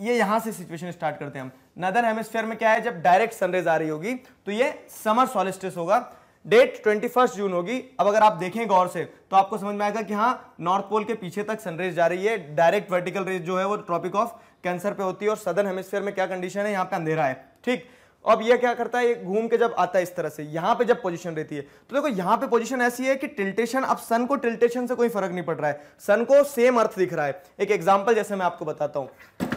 Speaker 1: ये यहां से सिचुएशन स्टार्ट करते हैं हम नदर हेमोस्फेयर में क्या है जब डायरेक्ट सनरेज आ रही होगी तो ये समर सॉलिस्टिस होगा डेट ट्वेंटी फर्स्ट जून होगी अब अगर आप देखें गौर से तो आपको समझ में आएगा कि हाँ नॉर्थ पोल के पीछे तक सनरेज जा रही है डायरेक्ट वर्टिकल रेज जो है वो ट्रॉपिक ऑफ कैंसर पे होती है और सदर्न हेमिस्फेयर में क्या कंडीशन है यहाँ पे अंधेरा है ठीक अब ये क्या करता है ये घूम के जब आता है इस तरह से यहाँ पे जब पोजीशन रहती है तो देखो यहाँ पे पोजीशन ऐसी है कि टिल्टेशन अब सन को टिल्टेशन से कोई फर्क नहीं पड़ रहा है सन को सेम अर्थ दिख रहा है एक एग्जाम्पल जैसे मैं आपको बताता हूँ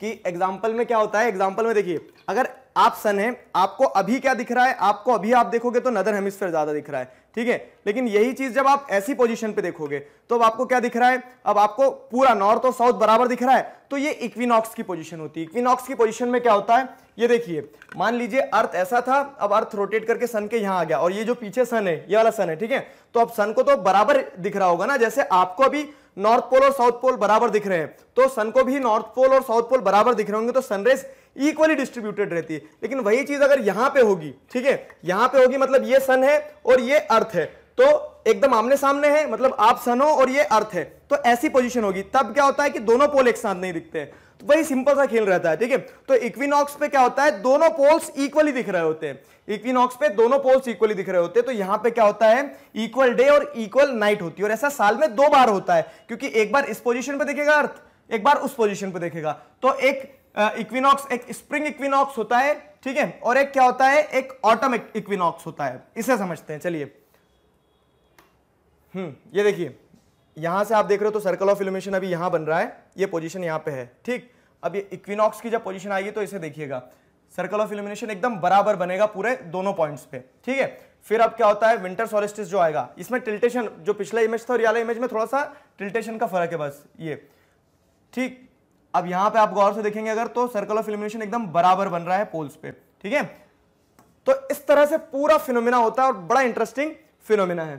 Speaker 1: कि एग्जाम्पल में क्या होता है एग्जाम्पल में देखिए अगर आप सन है आपको अभी क्या दिख रहा है आपको अभी आप देखोगे तो नदर हेमिस्फेयर ज़्यादा दिख रहा है ठीक है लेकिन यही चीज़ जब आप ऐसी पोजीशन पे देखोगे तो अब आपको क्या दिख रहा है अब आपको पूरा नॉर्थ और साउथ बराबर दिख रहा है तो ये इक्विनॉक्स की पोजीशन होती है इक्विनॉक्स की पोजीशन में क्या होता है ये देखिए मान लीजिए अर्थ ऐसा था अब अर्थ रोटेट करके सन के यहाँ आ गया और ये जो पीछे सन है ये वाला सन है ठीक है तो अब सन को तो बराबर दिख रहा होगा ना जैसे आपको अभी नॉर्थ पोल और साउथ पोल बराबर दिख रहे हैं तो सन को भी नॉर्थ पोल और साउथ पोल बराबर दिख रहे होंगे तो सनरेज इक्वली डिस्ट्रीब्यूटेड रहती है लेकिन वही चीज अगर यहां पे होगी ठीक है यहां पे होगी मतलब ये सन है और ये अर्थ है तो एकदम आमने सामने है मतलब आप सन हो और ये अर्थ है तो ऐसी पोजिशन होगी तब क्या होता है कि दोनों पोल एक साथ नहीं दिखते हैं तो वही सिंपल सा खेल रहता है ठीक है तो इक्विनॉक्स पे क्या होता है दोनों पोल्स इक्वली दिख रहे होते हैं इक्विनॉक्स पे दोनों पोल्स इक्वली दिख रहे होते हैं तो यहाँ पे क्या होता है इक्वल डे और इक्वल नाइट होती है और ऐसा साल में दो बार होता है क्योंकि एक बार इस पोजिशन पर देखेगा अर्थ एक बार उस पोजिशन पर देखेगा तो एक इक्विनॉक्स एक स्प्रिंग इक्विनॉक्स होता है ठीक है और एक क्या होता है एक ऑटम इक्विनॉक्स होता है इसे समझते हैं चलिए हम्म ये देखिए यहां से आप देख रहे हो तो सर्कल ऑफ इल्यूमिनेशन अभी यहां बन रहा है ये पोजीशन यहाँ पे है ठीक अब ये इक्विनॉक्स की जब पोजीशन आएगी तो इसे देखिएगा सर्कल ऑफ इल्यूमिनेशन एकदम बराबर बनेगा पूरे दोनों पॉइंट्स पे ठीक है फिर अब क्या होता है विंटर सोलिस्टिस जो आएगा इसमें टिल्टेशन जो पिछला इमेज था और इमेज में थोड़ा सा टिल्टेशन का फर्क है बस ये ठीक अब यहां पे आप गौर से देखेंगे अगर तो सर्कल ऑफ इल्यूमिनेशन एकदम बराबर बन रहा है पोल्स पे ठीक है तो इस तरह से पूरा फिनोमिना होता है और बड़ा इंटरेस्टिंग फिनोमिना है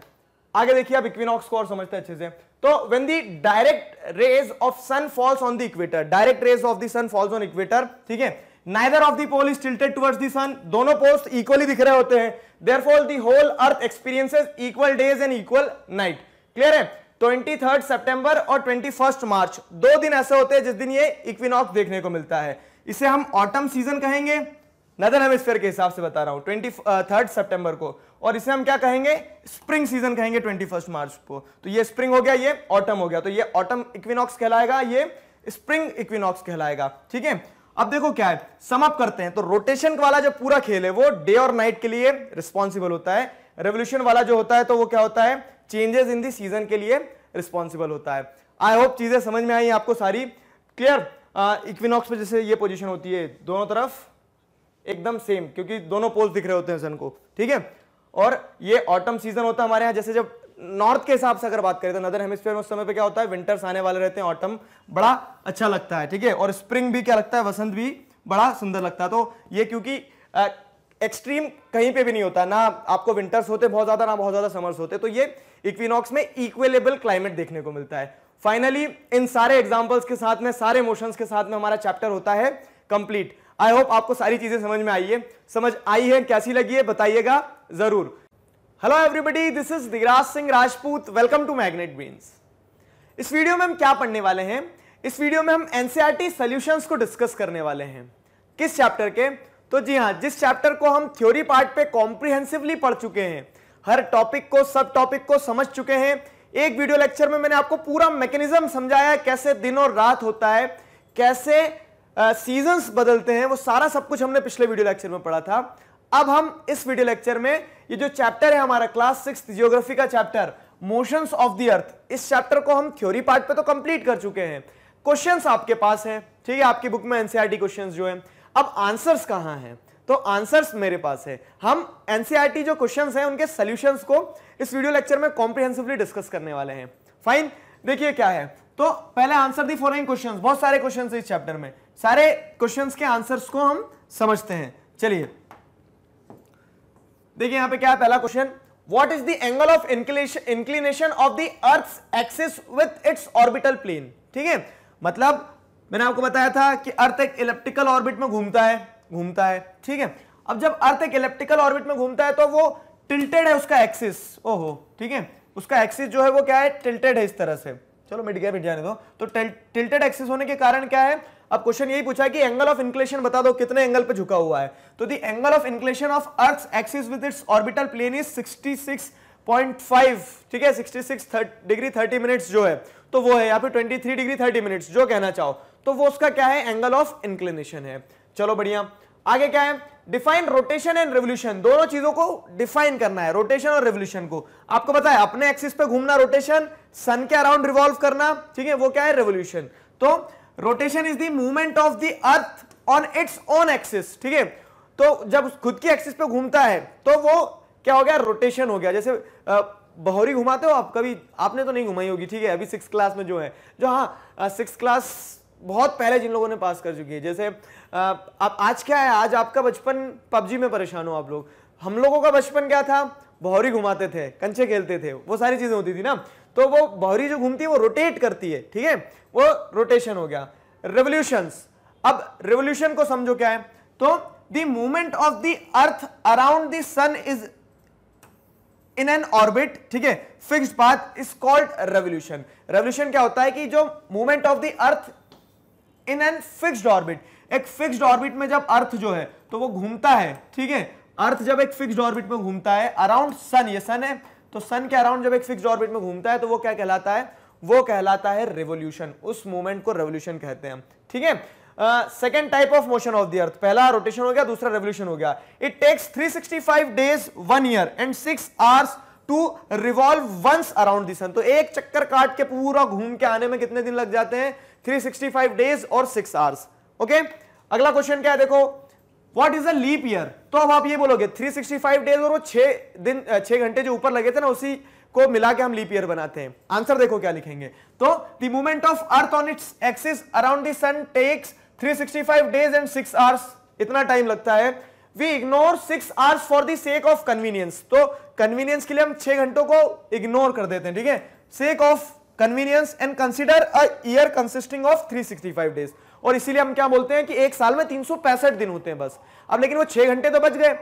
Speaker 1: आगे देखिए आप इक्विनॉक्स को और समझते हैं अच्छे से तो when the direct rays of sun falls on the equator direct rays of the sun falls on equator ठीक है neither of the pole is tilted towards the sun दोनों पोल्स इक्वली दिख रहे होते हैं therefore the whole earth experiences equal days and equal night clear है twenty third September और twenty first March दो दिन ऐसे होते हैं जिस दिन ये इक्विनॉक्स देखने को मिलता है इसे हम ऑटम सीजन कहेंगे नदर हेमिस्फेयर के हिसाब से बता रहा हूं ट्वेंटी थर्ड सेप्टेंबर को और इसे हम क्या कहेंगे स्प्रिंग सीजन कहेंगे फर्स्ट मार्च को तो ये स्प्रिंग हो गया ये ऑटम हो गया तो ये ऑटम इक्विनॉक्स कहलाएगा ये स्प्रिंग इक्विनॉक्स कहलाएगा ठीक है अब देखो क्या है समअप करते हैं तो रोटेशन वाला जो पूरा खेल है वो डे और नाइट के लिए रिस्पॉन्सिबल होता है रेवोल्यूशन वाला जो होता है तो वो क्या होता है चेंजेस इन दी सीजन के लिए रिस्पॉन्सिबल होता है आई होप चीजें समझ में आई आपको सारी क्लियर इक्विनॉक्स में जैसे ये पोजिशन होती है दोनों तरफ एकदम सेम क्योंकि दोनों पोल्स दिख रहे होते हैं सन को ठीक है और ये ऑटम सीजन होता है हमारे यहाँ जैसे जब नॉर्थ के हिसाब से अगर बात करें तो नदर हेमिस्फेयर में उस समय पे क्या होता है विंटर्स आने वाले रहते हैं ऑटम बड़ा अच्छा लगता है ठीक है और स्प्रिंग भी क्या लगता है वसंत भी बड़ा सुंदर लगता है तो ये क्योंकि एक्सट्रीम कहीं पे भी नहीं होता ना आपको विंटर्स होते बहुत ज़्यादा ना बहुत ज़्यादा समर्स होते तो ये इक्विनॉक्स में इक्वेलेबल क्लाइमेट देखने को मिलता है फाइनली इन सारे एग्जाम्पल्स के साथ में सारे मोशन के साथ में हमारा चैप्टर होता है कंप्लीट आई होप आपको सारी चीज़ें समझ में आई है समझ आई है कैसी लगी है बताइएगा जरूर hello everybody this is Digraj Singh Rajput welcome to Magnet Brains इस वीडियो में हम क्या पढ़ने वाले हैं इस वीडियो में हम एनसीईआरटी सॉल्यूशंस e को डिस्कस करने वाले हैं किस चैप्टर के तो जी हाँ जिस चैप्टर को हम थ्योरी पार्ट पे कॉम्प्रिहेंसिवली पढ़ चुके हैं हर टॉपिक को सब टॉपिक को समझ चुके हैं एक वीडियो लेक्चर में मैंने आपको पूरा मैकेनिज्म समझाया कैसे दिन और रात होता है कैसे सीजन्स uh, बदलते हैं वो सारा सब कुछ हमने पिछले वीडियो लेक्चर में पढ़ा था अब हम इस वीडियो लेक्चर में ये जो चैप्टर है हमारा क्लास सिक्स जियोग्राफी का chapter motions of the earth इस चैप्टर को हम थ्योरी पार्ट पे तो कंप्लीट कर चुके हैं क्वेश्चंस आपके पास है ठीक है आपकी बुक में एनसीईआरटी क्वेश्चंस e जो है अब आंसर्स कहाँ हैं तो आंसर्स मेरे पास है हम एनसीईआरटी e जो क्वेश्चंस हैं उनके सॉल्यूशंस को इस वीडियो लेक्चर में कॉम्प्रिहेंसिवली डिस्कस करने वाले हैं फाइन देखिए क्या है तो पहले आंसर दी फॉलोइंग क्वेश्चन बहुत सारे क्वेश्चन है इस चैप्टर में सारे क्वेश्चन के आंसर्स को हम समझते हैं चलिए देखिए यहां पे क्या है पहला question what is the angle of inclination of the earth axis with its orbital plane ठीक है मतलब मैंने आपको बताया था कि अर्थ एक इलेप्टिकल ऑर्बिट में घूमता है घूमता है ठीक है अब जब अर्थ एक इलेप्टिकल ऑर्बिट में घूमता है तो वो टिल्टेड है उसका एक्सिस ओहो ठीक है उसका एक्सिस जो है वो क्या है टिल्टेड है इस तरह से चलो मिट गया मिट जाने दो तो टिल्टेड एक्सिस होने के कारण क्या है अब क्वेश्चन यही पूछा है कि एंगल ऑफ इंक्लेशन बता दो कितने एंगल पे झुका हुआ है तो the angle of inclination of earth axis with its orbital plane is 66.5 ठीक है 66 डिग्री 30 मिनट्स जो है तो वो है यहाँ पे 23 डिग्री 30 मिनट्स जो कहना चाहो तो वो उसका क्या है एंगल ऑफ इंक्लेनेशन है चलो बढ़िया आगे क्या है डिफाइन रोटेशन एंड रेवल्यूशन दोनों चीजों को डिफाइन करना है रोटेशन और रेवल्यूशन को आपको पता है अपने एक्सिस पे घूमना रोटेशन सन के अराउंड रिवॉल्व करना ठीक है वो क्या है रेवल्यूशन तो rotation is the movement of the earth on its own axis ठीक है तो जब खुद की एक्सिस पे घूमता है तो वो क्या हो गया रोटेशन हो गया जैसे आ, घुमाते हो आप कभी आपने तो नहीं घुमाई होगी ठीक है अभी सिक्स क्लास में जो है जो हाँ सिक्स क्लास बहुत पहले जिन लोगों ने पास कर चुकी है जैसे आप आज क्या है आज आपका बचपन पबजी में परेशान हो आप लोग हम लोगों का बचपन क्या था भौरी घुमाते थे कंचे खेलते थे वो सारी चीज़ें होती थी ना तो वो भौरी जो घूमती है वो रोटेट करती है ठीक है वो रोटेशन हो गया रेवोल्यूशन अब रेवोल्यूशन को समझो क्या है तो the movement of the earth around the sun is in an orbit ठीक है fixed path is called revolution revolution क्या होता है कि जो movement of the earth in an fixed orbit एक फिक्स्ड ऑर्बिट में जब अर्थ जो है तो वो घूमता है ठीक है अर्थ जब एक फिक्स्ड ऑर्बिट में घूमता है अराउंड सन ये सन है तो सन के अराउंड जब एक फिक्स ऑर्बिट में घूमता है तो वो क्या कहलाता है वो कहलाता है रेवोल्यूशन उस मोमेंट को रेवोल्यूशन कहते हैं ठीक है second type of motion of the earth पहला रोटेशन हो गया दूसरा रेवोल्यूशन हो गया it takes 365 days one year and six hours to revolve once around the sun तो एक चक्कर काट के पूरा घूम के आने में कितने दिन लग जाते हैं 365 डेज और 6 आवर्स ओके अगला क्वेश्चन क्या है देखो what is a leap year तो अब आप ये बोलोगे 365 डेज और वो छह दिन छह घंटे जो ऊपर लगे थे ना उसी को मिला के हम लीप ईयर बनाते हैं आंसर देखो क्या लिखेंगे तो the movement of earth on its axis around the sun takes 365 days and 6 hours इतना टाइम लगता है we ignore six hours for the sake of convenience तो कन्वीनियंस के लिए हम छह घंटों को इग्नोर कर देते हैं ठीक है sake of convenience and consider a year consisting of five days और इसीलिए हम क्या बोलते हैं कि एक साल में तीन दिन होते हैं बस अब लेकिन वो छह घंटे तो बच गए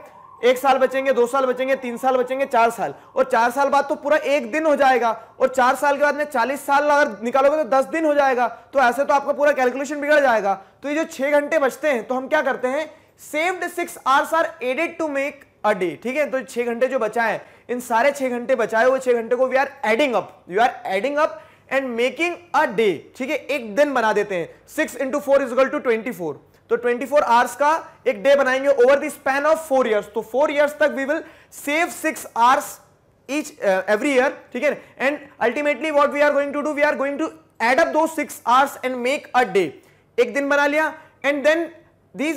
Speaker 1: एक साल बचेंगे दो साल बचेंगे तीन साल बचेंगे चार साल और चार साल बाद तो पूरा एक दिन हो जाएगा और चार साल के बाद में चालीस साल अगर निकालोगे तो दस दिन हो जाएगा तो ऐसे तो आपका पूरा कैलकुलेशन बिगड़ जाएगा तो ये जो छह घंटे बचते हैं तो हम क्या करते हैं saved six hours are added to make a day ठीक है तो छह घंटे जो बचाए इन सारे छह घंटे बचाए हुए छह घंटे को we are adding up you are adding up and making a day ठीक है एक दिन बना देते हैं six into four is to twenty four तो 24 फोर आवर्स का एक डे बनाएंगे over the span of four years तो फोर ईयर्स तक we will save six hours each every year ठीक है and ultimately what we are going to do we are going to add up दो six hours and make a day एक दिन बना लिया and then this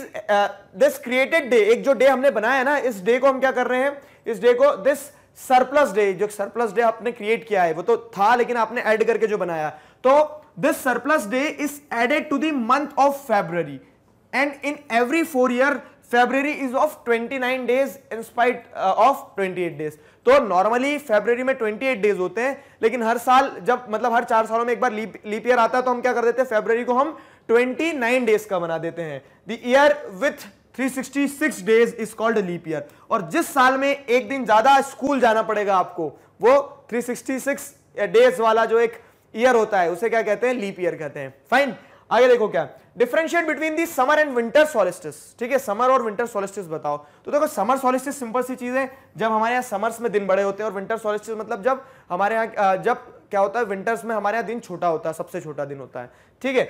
Speaker 1: this created day एक जो day हमने बनाया है ना इस डे को हम क्या कर रहे हैं इस डे को दिस सरप्लस डे जो सरप्लस डे आपने क्रिएट किया है वो तो था लेकिन आपने एड करके जो बनाया तो this surplus day is added to the month of February and in every four year February is of 29 days in spite of 28 days तो नॉर्मली फेब्रवरी में 28 डेज होते हैं लेकिन हर साल जब मतलब हर चार सालों में एक बार लीप ईयर आता है तो हम क्या कर देते हैं फेब्रवरी को हम 29 डेज का बना देते हैं the year with 366 days is called leap year और जिस साल में एक दिन ज्यादा स्कूल जाना पड़ेगा आपको वो 366 डेज वाला जो एक ईयर होता है उसे क्या कहते हैं लीप ईयर कहते हैं फाइन आगे देखो क्या differentiate between the summer and winter solstice ठीक है समर और विंटर सोलिस्टिस बताओ तो देखो समर सोलिस्टिस सिंपल सी चीज है जब हमारे यहाँ समर्स में दिन बड़े होते हैं और विंटर सोलिस्टिस मतलब जब हमारे यहाँ जब क्या होता है विंटर्स में हमारे यहाँ दिन छोटा होता है सबसे छोटा दिन होता है ठीक है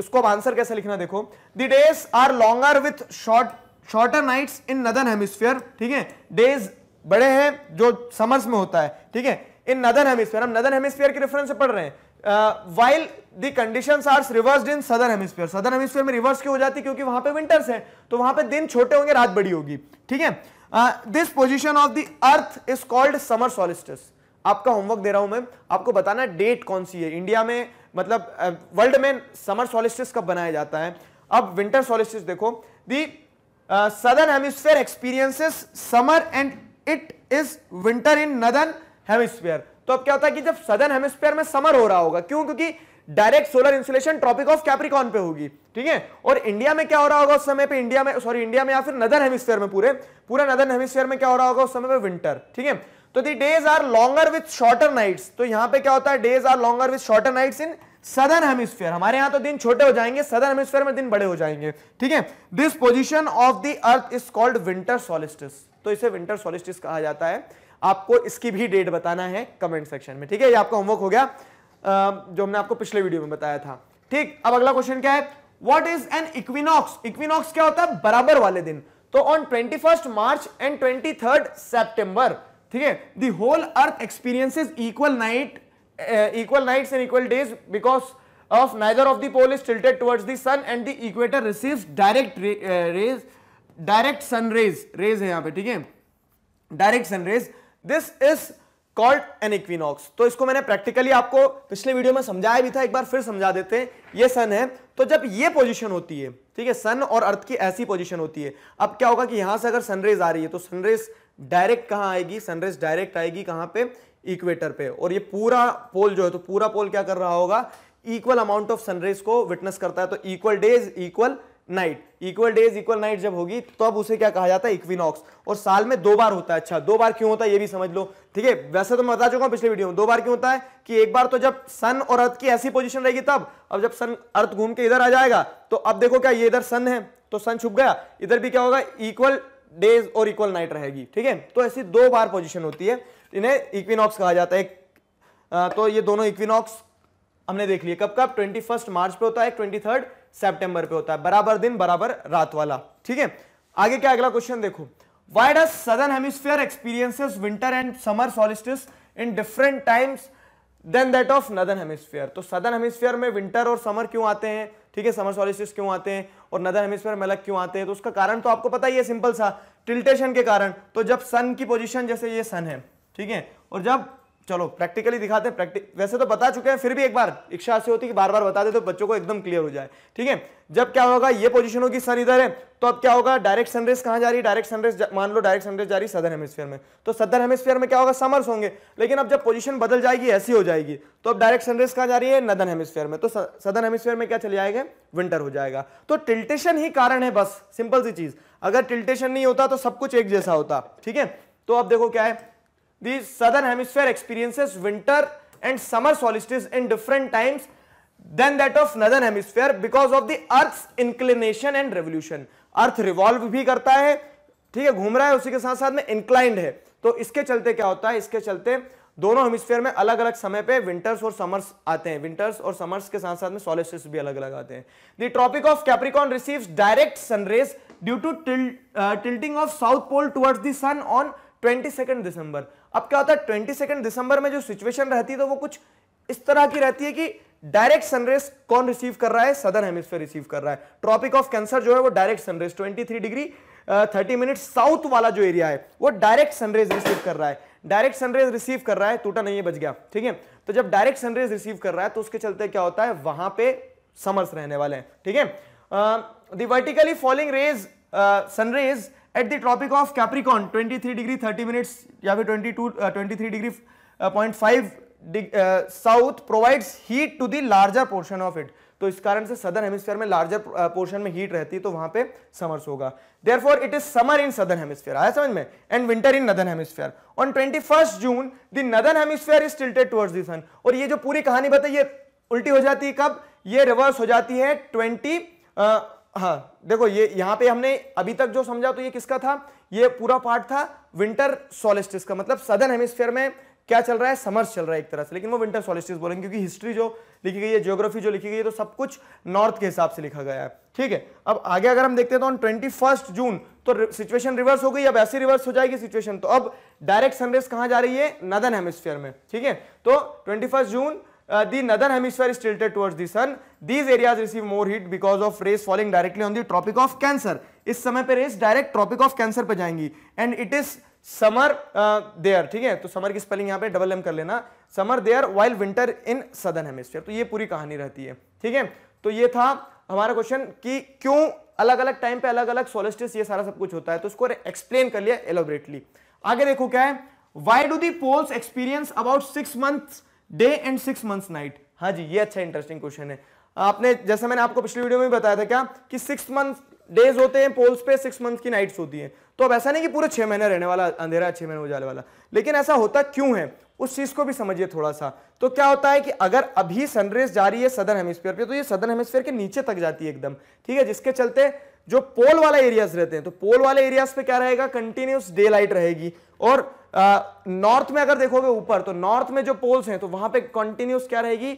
Speaker 1: इसको अब आंसर कैसे लिखना देखो the days are longer with short shorter nights in northern hemisphere ठीक है डेज बड़े हैं जो समर्स में होता है ठीक है इन नदर्न हेमिस्फीयर हम नदर्न हेमिस्फीयर के रेफरेंस से पढ़ रहे हैं while the condition are reverse in southern hemisphere सदर हेमिस्फीयर में रिवर्स क्यों हो जाती है क्योंकि वहां पे विंटर्स है तो वहां पे दिन छोटे होंगे रात बड़ी होगी ठीक है this position of the earth is called summer solstice आपका होमवर्क दे रहा हूं मैं आपको बताना डेट कौन सी है इंडिया में मतलब वर्ल्ड में समर सोलिस्टिस कब बनाया जाता है अब विंटर सॉलिस्टिस देखो the southern hemisphere experiences summer and it is winter in northern hemisphere तो अब क्या होता है कि जब सदर्न हेमिस्फेयर में समर हो रहा होगा क्यों क्योंकि direct solar insulation tropic of Capricorn पे होगी ठीक है और इंडिया में क्या हो रहा होगा उस समय पे इंडिया में सॉरी इंडिया में या फिर नदर हेमिस्फेयर में पूरे पूरा नदर हेमिस्फेयर में क्या हो रहा होगा उस समय पे विंटर ठीक है तो the days are longer with shorter nights तो यहां पे क्या होता है days are longer with shorter nights in southern hemisphere हमारे यहां तो दिन छोटे हो जाएंगे सदर हेमिस्फीयर में दिन बड़े हो जाएंगे ठीक है this position of the earth is called winter solstice तो इसे विंटर सोलिस्टिस कहा जाता है आपको इसकी भी डेट बताना है कमेंट सेक्शन में ठीक है ये आपका होमवर्क हो गया जो हमने आपको पिछले वीडियो में बताया था ठीक अब अगला क्वेश्चन क्या है what is an equinox equinox क्या होता है बराबर वाले दिन तो on twenty March and twenty September ठीक है the whole earth experiences equal night Uh, equal nights and equal days because of neither of the pole is tilted towards the sun and the equator receives direct ray, uh, rays direct sun rays rays है यहाँ पे ठीक है direct sun rays this is called an equinox तो इसको मैंने practically आपको पिछले वीडियो में समझाया भी था एक बार फिर समझा देते हैं ये सन है तो जब ये पोजीशन होती है ठीक है सन और अर्थ की ऐसी पोजीशन होती है अब क्या होगा कि यहां से अगर सनरेज आ रही है तो सनरेज डायरेक्ट कहां आएगी सनरेज डायरेक्ट आएगी कहां पे इक्वेटर पे और ये पूरा पोल जो है तो पूरा पोल क्या कर रहा होगा इक्वल अमाउंट ऑफ सनरेज को विटनेस करता है तो equal days equal night equal days equal night जब होगी तब तो उसे क्या कहा जाता है इक्विनॉक्स और साल में दो बार होता है अच्छा दो बार क्यों होता है ये भी समझ लो ठीक है वैसे तो मैं बता चुका हूं पिछले वीडियो में दो बार क्यों होता है कि एक बार तो जब सन और अर्थ की ऐसी पोजिशन रहेगी तब अब जब सन अर्थ घूम के इधर आ जाएगा तो अब देखो क्या ये इधर सन है तो सन छुप गया इधर भी क्या होगा इक्वल डेज और इक्वल नाइट रहेगी ठीक है तो ऐसी दो बार पोजिशन होती है इन्हें इक्विनॉक्स कहा जाता है तो ये दोनों इक्विनॉक्स हमने देख लिया कब कब ट्वेंटी फर्स्ट मार्च पे होता है ट्वेंटी थर्ड सेप्टेंबर पे होता है बराबर दिन बराबर रात वाला ठीक है आगे क्या अगला क्वेश्चन देखो why does southern hemisphere experiences winter and summer solstice in different times then that of northern hemisphere तो सदर्न हेमिस्फीयर में विंटर और समर क्यों आते हैं ठीक है समर सॉलिस्टिस क्यों आते हैं और नदर हेमिस्फीयर में अलग क्यों आते हैं तो उसका कारण तो आपको पता ही है सिंपल सा टिल्टेशन के कारण तो जब सन की पोजिशन जैसे ये सन है ठीक है और जब चलो प्रैक्टिकली दिखाते हैं प्रैक्टिक वैसे तो बता चुके हैं फिर भी एक बार इच्छा ऐसी होती है कि बार बार बता दे तो बच्चों को एकदम क्लियर हो जाए ठीक है जब क्या होगा ये पोजीशन होगी सन इधर है तो अब क्या होगा डायरेक्ट सनरेज कहाँ जा रही है डायरेक्ट सनरेज मान लो डायरेक्ट सनरेज जा रही है सदर हेमस्फेयर में तो सदर हेमस्फेयर में क्या होगा समर्स होंगे लेकिन अब जब पोजिशन बदल जाएगी ऐसी हो जाएगी तो अब डायरेक्ट सनरेज कहाँ जा रही है नदन हेमस्फेयर में तो सदर हेमस्फेयर में क्या चले जाएगा विंटर हो जाएगा तो टिल्टेशन ही कारण है बस सिंपल सी चीज अगर टिल्टेशन नहीं होता तो सब कुछ एक जैसा होता ठीक है तो अब देखो क्या है the southern hemisphere experiences winter and summer solstices in different times than that of northern hemisphere because of the earth's inclination and revolution earth revolve भी करता है ठीक है घूम रहा है उसी के साथ साथ में इंक्लाइंड है तो इसके चलते क्या होता है इसके चलते दोनों हेमिसफेयर में अलग अलग समय पे विंटर्स और समर्स आते हैं विंटर्स और समर्स के साथ साथ में सोलिस्टिस भी अलग अलग आते हैं the tropic of Capricorn receives direct sun rays due to tilting of south pole towards the sun on twenty second December अब क्या होता है ट्वेंटी सेकेंड दिसंबर में जो सिचुएशन रहती है तो वो कुछ इस तरह की रहती है कि डायरेक्ट सनरेज कौन रिसीव कर रहा है सदर हेमिस्फेयर रिसीव कर रहा है ट्रॉपिक ऑफ कैंसर जो है वो direct sun rays 23 degree thirty minute south वाला जो एरिया है वो डायरेक्ट सनरेज रिसीव कर रहा है डायरेक्ट सनरेज रिसीव कर रहा है टूटा नहीं है बच गया ठीक है तो जब डायरेक्ट सनरेज रिसीव कर रहा है तो उसके चलते क्या होता है वहां पे समर्स रहने वाले हैं ठीक है vertically falling rays sun rays at the tropic of Capricorn 23 degree 30 minutes या फिर 22 uh, 23 degree point five south provides heat to the larger portion of it तो इस कारण से सदर हेमिस्फीयर में लार्जर पोर्शन uh, में हीट रहती है तो वहां पे समर्स होगा there for it is summer in southern hemisphere आया समझ में and winter in northern hemisphere on twenty first June the northern hemisphere is tilted towards the sun और ये जो पूरी कहानी बताइए उल्टी हो जाती है कब ये रिवर्स हो जाती है ट्वेंटी हाँ देखो ये यहाँ पे हमने अभी तक जो समझा तो ये किसका था ये पूरा पार्ट था विंटर सोलिस्टिस का मतलब सदर्न हेमिस्फेयर में क्या चल रहा है समर्स चल रहा है एक तरह से लेकिन वो विंटर सोलिस्टिस बोलेंगे क्योंकि हिस्ट्री जो लिखी गई है ज्योग्राफी जो लिखी गई है तो सब कुछ नॉर्थ के हिसाब से लिखा गया है ठीक है अब आगे अगर हम देखते हैं तो ट्वेंटी फर्स्ट जून तो सिचुएशन रिवर्स हो गई अब ऐसी रिवर्स हो जाएगी सिचुएशन तो अब डायरेक्ट सनरेज कहां जा रही है नदन हेमिस्फेयर में ठीक है तो twenty June uh, the northern hemisphere is tilted towards the sun these areas receive more heat because of rays falling directly on the tropic of cancer इस समय पे rays direct tropic of cancer पे जाएंगी and it is summer there ठीक है तो summer की spelling यहां पे डबल एम कर लेना summer there while winter in southern hemisphere तो ये पूरी कहानी रहती है ठीक है तो ये था हमारा क्वेश्चन कि क्यों अलग अलग टाइम पे अलग अलग सोलस्टिस ये सारा सब कुछ होता है तो उसको एक्सप्लेन कर लिया एलोबरेटली आगे देखो क्या है why do the poles experience about six months day and six months night हाँ जी ये अच्छा इंटरेस्टिंग क्वेश्चन है आपने जैसे मैंने आपको पिछली वीडियो में बताया था क्या कि सिक्स मंथ डेज होते हैं पोल्स पे सिक्स मंथ की नाइट्स होती हैं तो अब ऐसा नहीं कि पूरे छह महीने रहने वाला अंधेरा छह महीने उजाले वाला लेकिन ऐसा होता क्यों है उस चीज़ को भी समझिए थोड़ा सा तो क्या होता है कि अगर अभी सनरेज जा रही है सदर्न हेमिस्फेयर पे तो ये सदर्न हेमिस्फेयर के नीचे तक जाती है एकदम ठीक है जिसके चलते जो पोल वाला एरियाज रहते हैं तो पोल वाले एरियाज पे क्या रहेगा कंटिन्यूस डे लाइट रहेगी और नॉर्थ में अगर देखोगे ऊपर तो नॉर्थ में जो पोल्स हैं तो वहां पे कंटिन्यूस क्या रहेगी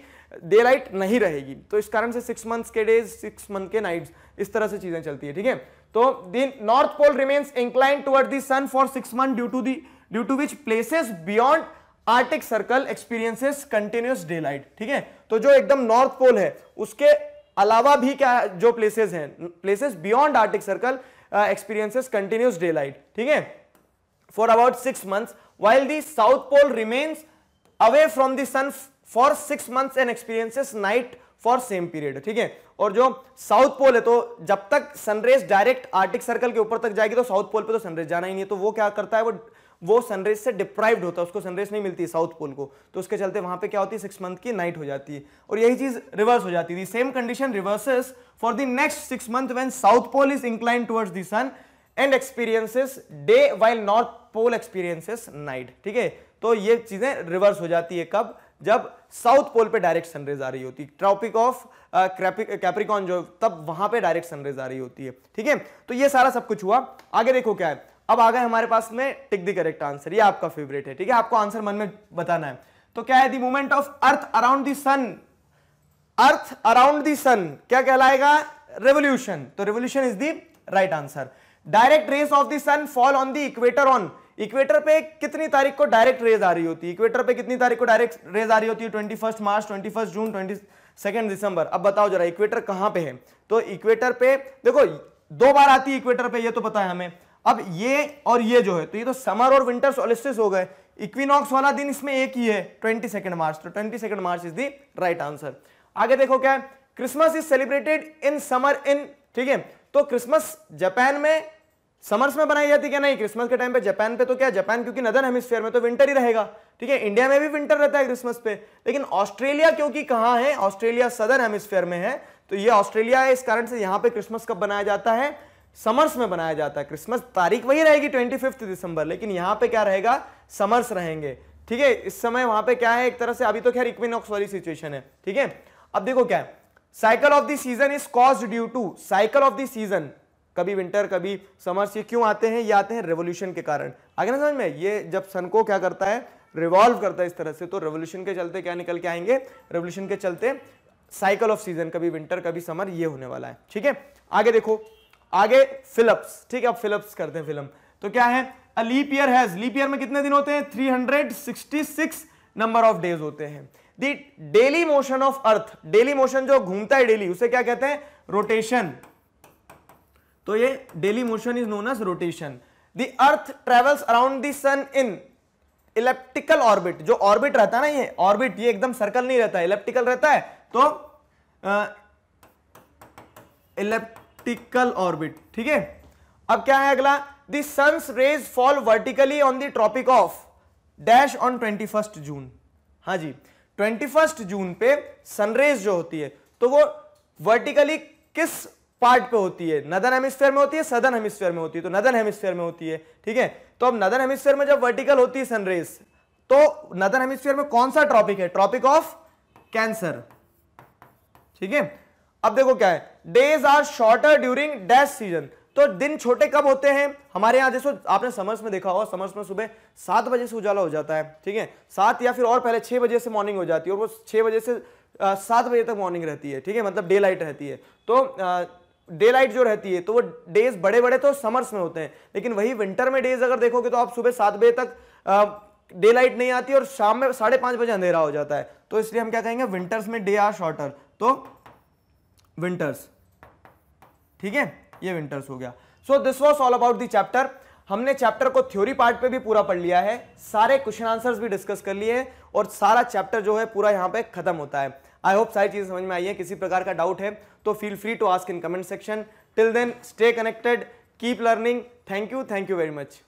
Speaker 1: डे लाइट नहीं रहेगी तो इस कारण से सिक्स मंथ्स के डेज सिक्स मंथ के नाइट्स इस तरह से चीजें चलती है ठीक है तो दिन north pole remains incline toward the sun for six month due to the due to which places beyond Arctic circle experiences continuous daylight ठीक है तो जो एकदम नॉर्थ पोल है उसके अलावा भी क्या जो प्लेसेस हैं places beyond Arctic circle experiences continuous daylight ठीक है for about 6 months while the south pole remains away from the sun for 6 months and experiences night for same period ठीक है और जो साउथ पोल है तो जब तक सनरेज डायरेक्ट आर्टिक सर्कल के ऊपर तक जाएगी तो साउथ पोल पे तो सनरेज जाना ही नहीं है तो वो क्या करता है वो वो सनरेज से डिप्राइव्ड होता है उसको सनरेज नहीं मिलती साउथ पोल को तो उसके चलते वहां पे क्या होती है सिक्स मंथ की नाइट हो जाती है और यही चीज रिवर्स हो जाती है same condition reverses for the next six month when south pole is incline towards the sun and experiences day while north pole experiences night ठीक है तो ये चीजें रिवर्स हो जाती है कब जब साउथ पोल पे डायरेक्ट सनरेज आ रही होती है ट्रॉपिक ऑफ कैप्रिकॉन जो तब वहां पे डायरेक्ट सनरेज आ रही होती है ठीक है तो ये सारा सब कुछ हुआ आगे देखो क्या है अब आ गए हमारे पास में टिक द करेक्ट आंसर ये आपका फेवरेट है ठीक है आपको आंसर मन में बताना है तो क्या है the movement of earth around the sun earth around the sun क्या कहलाएगा रेवोल्यूशन तो revolution is the right answer direct rays of the sun fall on the equator on equator पे कितनी तारीख को डायरेक्ट रेज आ रही होती है इक्वेटर पे कितनी तारीख को डायरेक्ट रेज आ रही होती है twenty first March twenty first June twenty second December अब बताओ जरा इक्वेटर कहां पे है तो इक्वेटर पे देखो दो बार आती है इक्वेटर पे ये तो पता है हमें अब ये और ये जो है तो ये तो समर और विंटर सोलिस्टिस हो गए इक्विनॉक्स वाला दिन इसमें एक ही है ट्वेंटी सेकेंड मार्च तो twenty second March is the right answer आगे देखो क्या Christmas is celebrated in summer in ठीक है तो क्रिसमस जापान में समर्स में बनाई जाती क्या नहीं क्रिसमस के टाइम पे जापान पे तो क्या जापान क्योंकि नदर हेमिस्फेयर में तो विंटर ही रहेगा ठीक है इंडिया में भी विंटर रहता है क्रिसमस पे लेकिन ऑस्ट्रेलिया क्योंकि कहाँ है ऑस्ट्रेलिया सदर हेमिस्फेयर में है तो ये ऑस्ट्रेलिया है इस कारण से यहाँ पे क्रिसमस कब बनाया जाता है समर्स में बनाया जाता है क्रिसमस तारीख वही रहेगी ट्वेंटी फिफ्थ दिसंबर लेकिन यहाँ पे क्या रहेगा समर्स रहेंगे ठीक है इस समय वहां पर क्या है एक तरह से अभी तो खैर इक्विनॉक्स वाली सिचुएशन है ठीक है अब देखो क्या cycle of the season is cause due to cycle of the season कभी विंटर कभी समर्स ये क्यों आते हैं ये आते हैं रेवोल्यूशन के कारण आगे ना समझ में ये जब सन को क्या करता है रिवॉल्व करता है इस तरह से तो रेवोल्यूशन के चलते क्या निकल के आएंगे रेवोल्यूशन के चलते साइकिल ऑफ सीजन कभी विंटर कभी समर ये होने वाला है ठीक है आगे देखो आगे फिलअप्स ठीक है अब फिलअप्स करते हैं फिल्म तो क्या है a leap year has leap year में कितने दिन होते हैं 366 नंबर ऑफ डेज होते हैं daily motion of earth daily motion जो घूमता है डेली उसे क्या कहते हैं रोटेशन तो ये daily motion is known as rotation the earth travels around the sun in elliptical orbit जो ऑर्बिट रहता है ना ये ऑर्बिट ये एकदम सर्कल नहीं रहता इलेप्टिकल रहता है तो इलेप्टिकल ऑर्बिट ठीक है अब क्या है अगला the sun's rays fall vertically on the tropic of dash on twenty first June हा जी ट्वेंटी फर्स्ट जून पे सनरेज जो होती है तो वो वर्टिकली किस पार्ट पे होती है नदन हेमिस्फेयर में होती है सदन हेमिस्फेयर में होती है तो नदन हेमिस्फेयर में होती है ठीक है तो अब नदन हेमिस्फेयर में जब वर्टिकल होती है सनरेस तो नदन हेमिस्फेयर में कौन सा ट्रॉपिक है ट्रॉपिक ऑफ कैंसर ठीक है अब देखो क्या है days are shorter during dash season तो दिन छोटे कब होते हैं हमारे यहां जैसे आपने समर्स में देखा होगा समर्स में सुबह सात बजे से उजाला हो जाता है ठीक है सात या फिर और पहले छह बजे से मॉर्निंग हो जाती है और वो छह बजे से सात बजे तक मॉर्निंग रहती है ठीक है मतलब डे लाइट रहती है तो आ, डे लाइट जो रहती है तो वो डेज बड़े बड़े तो समर्स में होते हैं लेकिन वही विंटर में डेज अगर देखोगे तो आप सुबह सात बजे तक डे लाइट नहीं आती और शाम में साढ़े पांच बजे अंधेरा हो जाता है तो इसलिए हम क्या कहेंगे विंटर्स में डे आर शॉर्टर तो विंटर्स ठीक है ये विंटर्स हो गया so this was all about the chapter हमने चैप्टर को थ्योरी पार्ट पे भी पूरा पढ़ लिया है सारे क्वेश्चन आंसर्स भी डिस्कस कर लिए हैं और सारा चैप्टर जो है पूरा यहाँ पे खत्म होता है आई होप सारी चीज़ें समझ में आई है किसी प्रकार का डाउट है तो feel free to ask in comment section till then stay connected keep learning thank you thank you very much